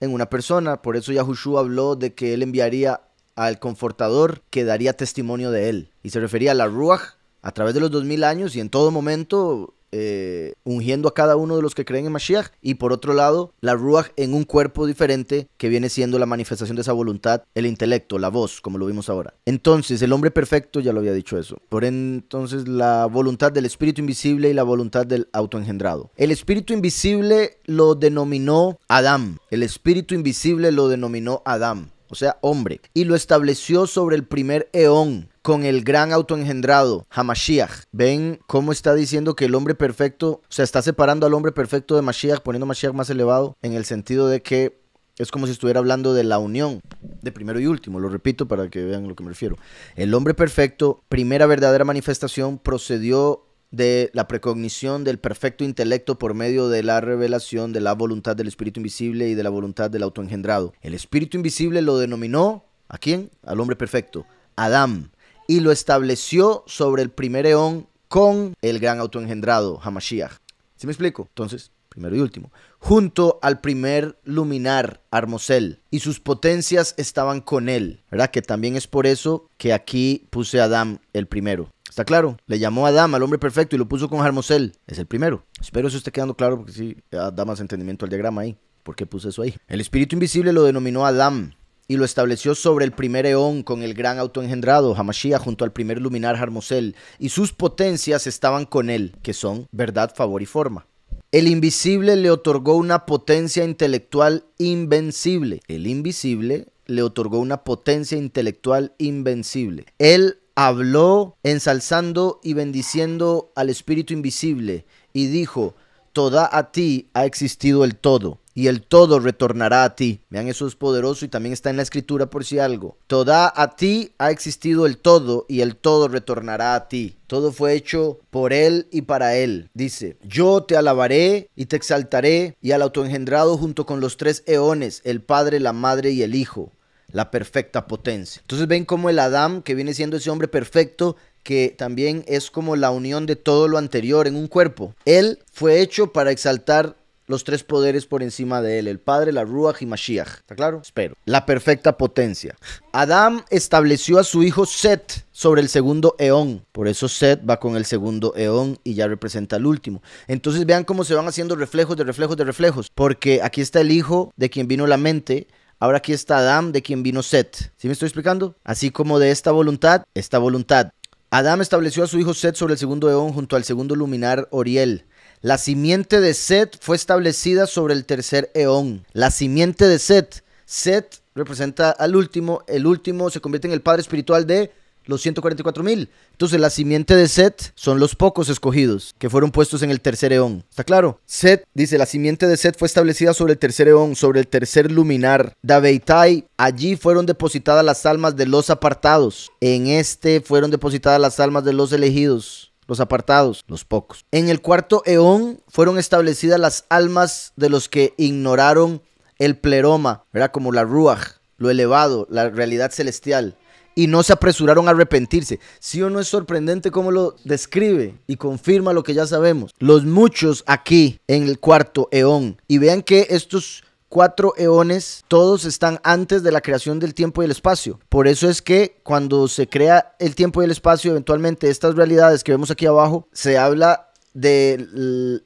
Speaker 1: en una persona, por eso Yahushua habló de que él enviaría al confortador que daría testimonio de él. Y se refería a la Ruach a través de los dos mil años y en todo momento eh, ungiendo a cada uno de los que creen en Mashiach, y por otro lado, la Ruach en un cuerpo diferente que viene siendo la manifestación de esa voluntad, el intelecto, la voz, como lo vimos ahora. Entonces, el hombre perfecto, ya lo había dicho eso. Por entonces, la voluntad del espíritu invisible y la voluntad del autoengendrado. El espíritu invisible lo denominó Adam. El espíritu invisible lo denominó Adam o sea, hombre, y lo estableció sobre el primer eón con el gran autoengendrado, Hamashiach. Ven cómo está diciendo que el hombre perfecto, o sea, está separando al hombre perfecto de Mashiach, poniendo Mashiach más elevado, en el sentido de que es como si estuviera hablando de la unión, de primero y último, lo repito para que vean a lo que me refiero. El hombre perfecto, primera verdadera manifestación, procedió de la precognición del perfecto intelecto por medio de la revelación de la voluntad del espíritu invisible y de la voluntad del autoengendrado. El espíritu invisible lo denominó ¿a quién? Al hombre perfecto, Adán, y lo estableció sobre el primer eón con el gran autoengendrado, Hamashiach. ¿Sí me explico? Entonces, primero y último, junto al primer luminar, Armosel, y sus potencias estaban con él, ¿verdad? Que también es por eso que aquí puse a Adán el primero. Está claro, le llamó a Adam, al hombre perfecto, y lo puso con Harmosel. Es el primero. Espero eso esté quedando claro porque si da más entendimiento al diagrama ahí. ¿Por qué puse eso ahí? El espíritu invisible lo denominó Adam y lo estableció sobre el primer eón con el gran autoengendrado Hamashia, junto al primer luminar Harmosel, y sus potencias estaban con él, que son verdad, favor y forma. El invisible le otorgó una potencia intelectual invencible. El invisible le otorgó una potencia intelectual invencible. Él habló ensalzando y bendiciendo al Espíritu invisible y dijo, Toda a ti ha existido el todo, y el todo retornará a ti. Vean, eso es poderoso y también está en la escritura por si algo. Toda a ti ha existido el todo, y el todo retornará a ti. Todo fue hecho por Él y para Él. Dice, yo te alabaré y te exaltaré, y al autoengendrado junto con los tres eones, el Padre, la Madre y el Hijo la perfecta potencia. Entonces ven como el Adam, que viene siendo ese hombre perfecto, que también es como la unión de todo lo anterior en un cuerpo. Él fue hecho para exaltar los tres poderes por encima de él, el Padre, la Ruach y Mashiach. ¿Está claro? Espero. La perfecta potencia. Adam estableció a su hijo Set sobre el segundo eón. Por eso Set va con el segundo eón y ya representa el último. Entonces vean cómo se van haciendo reflejos de reflejos de reflejos. Porque aquí está el hijo de quien vino la mente. Ahora aquí está Adam, de quien vino Set. ¿Sí me estoy explicando? Así como de esta voluntad, esta voluntad. Adam estableció a su hijo Set sobre el segundo eón junto al segundo luminar Oriel. La simiente de Set fue establecida sobre el tercer eón. La simiente de Set. Set representa al último. El último se convierte en el padre espiritual de los 144 mil. Entonces la simiente de Set son los pocos escogidos que fueron puestos en el tercer eón. ¿Está claro? Set dice, la simiente de Set fue establecida sobre el tercer eón, sobre el tercer luminar. Daveitai, allí fueron depositadas las almas de los apartados. En este fueron depositadas las almas de los elegidos los apartados, los pocos. En el cuarto eón fueron establecidas las almas de los que ignoraron el pleroma, Era Como la ruach, lo elevado, la realidad celestial y no se apresuraron a arrepentirse. ¿Sí o no es sorprendente cómo lo describe y confirma lo que ya sabemos? Los muchos aquí en el cuarto eón. Y vean que estos cuatro eones, todos están antes de la creación del tiempo y el espacio. Por eso es que cuando se crea el tiempo y el espacio, eventualmente estas realidades que vemos aquí abajo, se habla de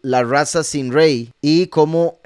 Speaker 1: la raza sin rey y cómo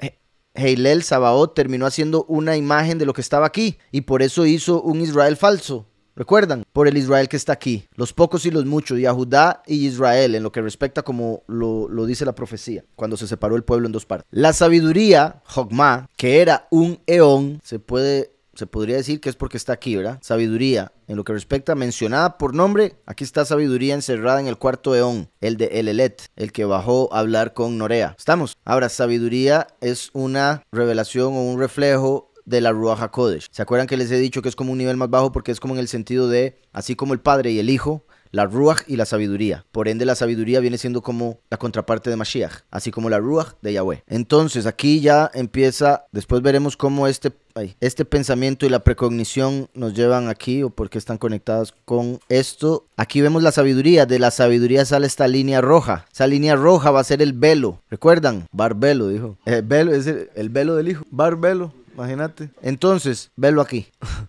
Speaker 1: Heilel Sabaoth terminó haciendo una imagen de lo que estaba aquí y por eso hizo un Israel falso Recuerdan, por el Israel que está aquí, los pocos y los muchos, y a Judá y Israel, en lo que respecta como lo, dice la profecía, cuando se separó el pueblo en dos partes. La sabiduría, Jogma, que era un eón, se puede se podría decir que es porque está aquí, ¿verdad? Sabiduría, en lo que respecta mencionada por nombre, aquí está sabiduría encerrada en el cuarto eón, el de Elelet, el que bajó a hablar con Norea. ¿Estamos? Ahora, sabiduría es una revelación o un reflejo de la Ruach kodesh. ¿Se acuerdan que les he dicho que es como un nivel más bajo porque es como en el sentido de, así como el Padre y el Hijo, la Ruach y la sabiduría. Por ende, la sabiduría viene siendo como la contraparte de Mashiach, así como la Ruach de Yahweh. Entonces, aquí ya empieza, después veremos cómo este, este pensamiento y la precognición nos llevan aquí o por qué están conectadas con esto. Aquí vemos la sabiduría, de la sabiduría sale esta línea roja. Esa línea roja va a ser el velo. ¿Recuerdan? Barbelo, dijo. El eh, velo es el, el velo del hijo. Barbelo imagínate. Entonces, velo aquí,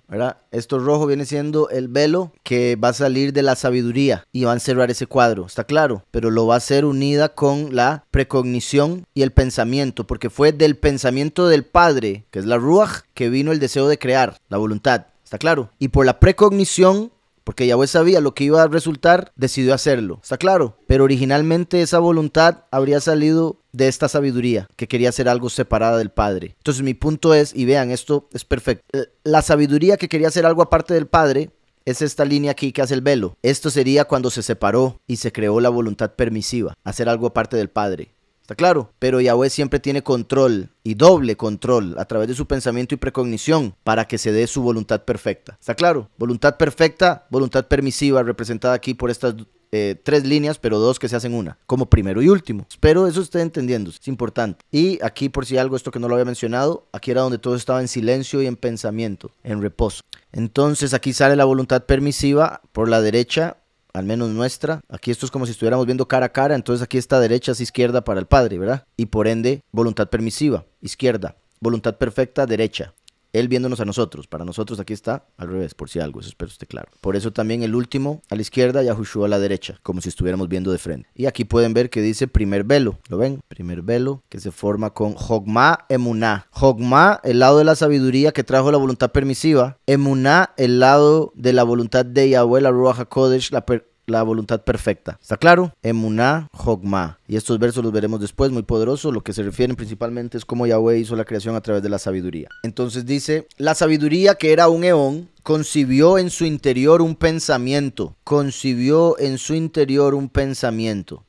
Speaker 1: ¿verdad? Esto rojo viene siendo el velo que va a salir de la sabiduría y va a encerrar ese cuadro, está claro, pero lo va a hacer unida con la precognición y el pensamiento, porque fue del pensamiento del Padre, que es la Ruach, que vino el deseo de crear, la voluntad. ¿Está claro? Y por la precognición porque Yahweh sabía lo que iba a resultar, decidió hacerlo. ¿Está claro? Pero originalmente esa voluntad habría salido de esta sabiduría, que quería hacer algo separada del Padre. Entonces mi punto es, y vean, esto es perfecto, eh, la sabiduría que quería hacer algo aparte del Padre es esta línea aquí que hace el velo. Esto sería cuando se separó y se creó la voluntad permisiva, hacer algo aparte del Padre. ¿Está claro? Pero Yahweh siempre tiene control y doble control a través de su pensamiento y precognición para que se dé su voluntad perfecta. ¿Está claro? Voluntad perfecta, voluntad permisiva, representada aquí por estas eh, tres líneas, pero dos que se hacen una, como primero y último. Espero eso esté entendiendo, es importante. Y aquí, por si algo, esto que no lo había mencionado, aquí era donde todo estaba en silencio y en pensamiento, en reposo. Entonces aquí sale la voluntad permisiva por la derecha al menos nuestra. Aquí esto es como si estuviéramos viendo cara a cara, entonces aquí está derecha es izquierda para el Padre, ¿verdad? Y por ende, voluntad permisiva, izquierda, voluntad perfecta, derecha. Él viéndonos a nosotros. Para nosotros aquí está al revés, por si algo, eso espero esté claro. Por eso también el último a la izquierda y a a la derecha, como si estuviéramos viendo de frente. Y aquí pueden ver que dice primer velo, ¿lo ven? Primer velo que se forma con Jogma Emuná. Jogma, el lado de la sabiduría que trajo la voluntad permisiva. Emuná, el lado de la voluntad de Yahweh, la Ruach HaKodesh, la per la voluntad perfecta. ¿Está claro? Emuná, Jogma. Y estos versos los veremos después, muy poderosos. Lo que se refieren principalmente es cómo Yahweh hizo la creación a través de la sabiduría. Entonces dice, la sabiduría que era un eón, concibió en su interior un pensamiento. Concibió en su interior un pensamiento.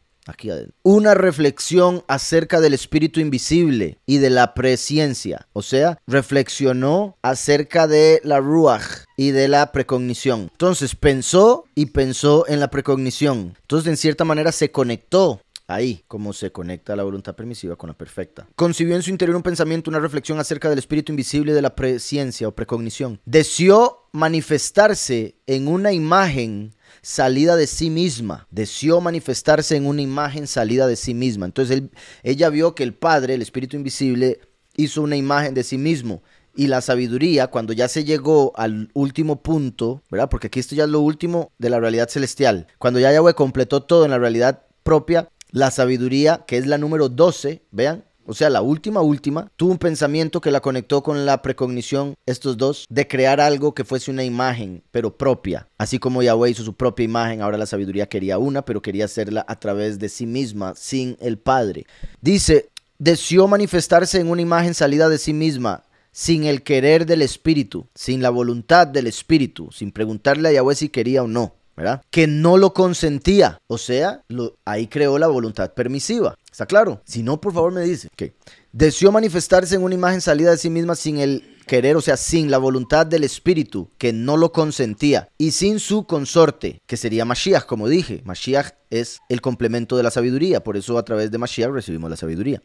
Speaker 1: Una reflexión acerca del espíritu invisible y de la presciencia. O sea, reflexionó acerca de la ruach y de la precognición. Entonces pensó y pensó en la precognición. Entonces, en cierta manera, se conectó Ahí, como se conecta la voluntad permisiva con la perfecta. Concibió en su interior un pensamiento, una reflexión acerca del espíritu invisible de la presciencia o precognición. Deseó manifestarse en una imagen salida de sí misma, deseó manifestarse en una imagen salida de sí misma. Entonces él, ella vio que el Padre, el Espíritu Invisible, hizo una imagen de sí mismo. Y la sabiduría, cuando ya se llegó al último punto, ¿verdad? Porque aquí esto ya es lo último de la realidad celestial. Cuando ya Yahweh completó todo en la realidad propia, la sabiduría, que es la número 12, vean, o sea, la última última, tuvo un pensamiento que la conectó con la precognición, estos dos, de crear algo que fuese una imagen, pero propia. Así como Yahweh hizo su propia imagen, ahora la sabiduría quería una, pero quería hacerla a través de sí misma, sin el Padre. Dice, deseó manifestarse en una imagen salida de sí misma, sin el querer del Espíritu, sin la voluntad del Espíritu, sin preguntarle a Yahweh si quería o no. ¿verdad? Que no lo consentía, o sea, ahí creó la voluntad permisiva. ¿Está claro? Si no, por favor me dice. que Deseó manifestarse en una imagen salida de sí misma sin el querer, o sea, sin la voluntad del espíritu, que no lo consentía, y sin su consorte, que sería Mashiach, como dije. Mashiach es el complemento de la sabiduría, por eso a través de Mashiach recibimos la sabiduría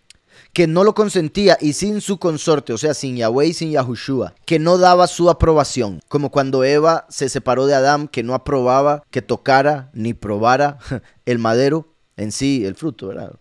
Speaker 1: que no lo consentía y sin su consorte, o sea, sin Yahweh y sin Yahushua, que no daba su aprobación, como cuando Eva se separó de Adán, que no aprobaba que tocara ni probara el madero en sí, el fruto, ¿verdad?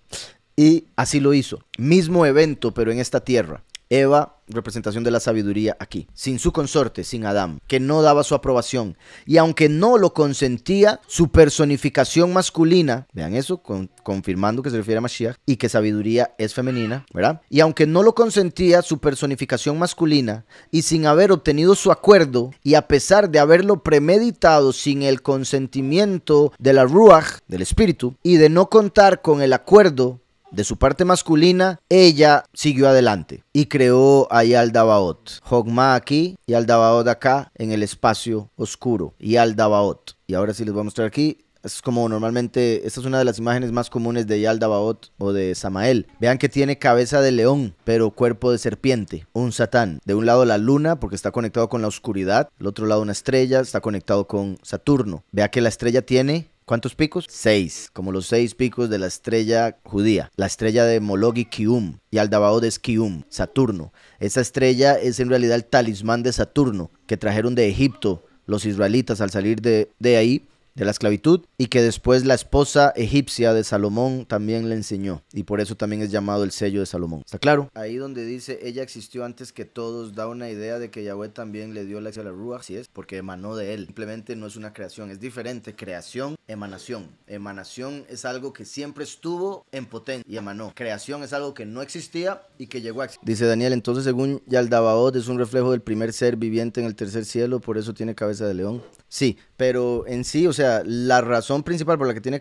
Speaker 1: Y así lo hizo. Mismo evento, pero en esta tierra. Eva, representación de la sabiduría aquí, sin su consorte, sin Adán, que no daba su aprobación. Y aunque no lo consentía, su personificación masculina, vean eso, confirmando que se refiere a Mashiach, y que sabiduría es femenina, ¿verdad? Y aunque no lo consentía su personificación masculina, y sin haber obtenido su acuerdo, y a pesar de haberlo premeditado sin el consentimiento de la Ruach, del espíritu, y de no contar con el acuerdo de su parte masculina, ella siguió adelante y creó a Yaldabaoth. Hogma aquí, Yaldabaoth acá, en el espacio oscuro. Yaldabaoth. Y ahora sí les voy a mostrar aquí es como normalmente, esta es una de las imágenes más comunes de Yaldabaoth o de Samael. Vean que tiene cabeza de león, pero cuerpo de serpiente, un satán. De un lado la luna, porque está conectado con la oscuridad, del otro lado una estrella, está conectado con Saturno. Vea que la estrella tiene ¿Cuántos picos? Seis, como los seis picos de la estrella judía, la estrella de Mologi Kium y dabao de Kium, Saturno. esa estrella es en realidad el talismán de Saturno que trajeron de Egipto los israelitas al salir de, de ahí de la esclavitud y que después la esposa egipcia de Salomón también le enseñó y por eso también es llamado el sello de Salomón. ¿Está claro? Ahí donde dice ella existió antes que todos da una idea de que Yahweh también le dio la a la Rúa, es, porque emanó de él. Simplemente no es una creación, es diferente. Creación, emanación. Emanación es algo que siempre estuvo en potencia y emanó. Creación es algo que no existía y que llegó a existir. Dice Daniel, entonces según Yaldabaoth es un reflejo del primer ser viviente en el tercer cielo, por eso tiene cabeza de león. Sí, pero en sí, o sea, la razón principal por la que tiene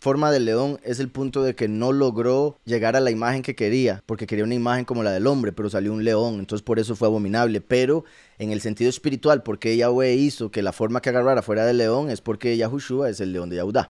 Speaker 1: forma de león es el punto de que no logró llegar a la imagen que quería, porque quería una imagen como la del hombre, pero salió un león, entonces por eso fue abominable. Pero en el sentido espiritual, porque Yahweh hizo que la forma que agarrara fuera de león, es porque Yahushua es el león de Yahudá.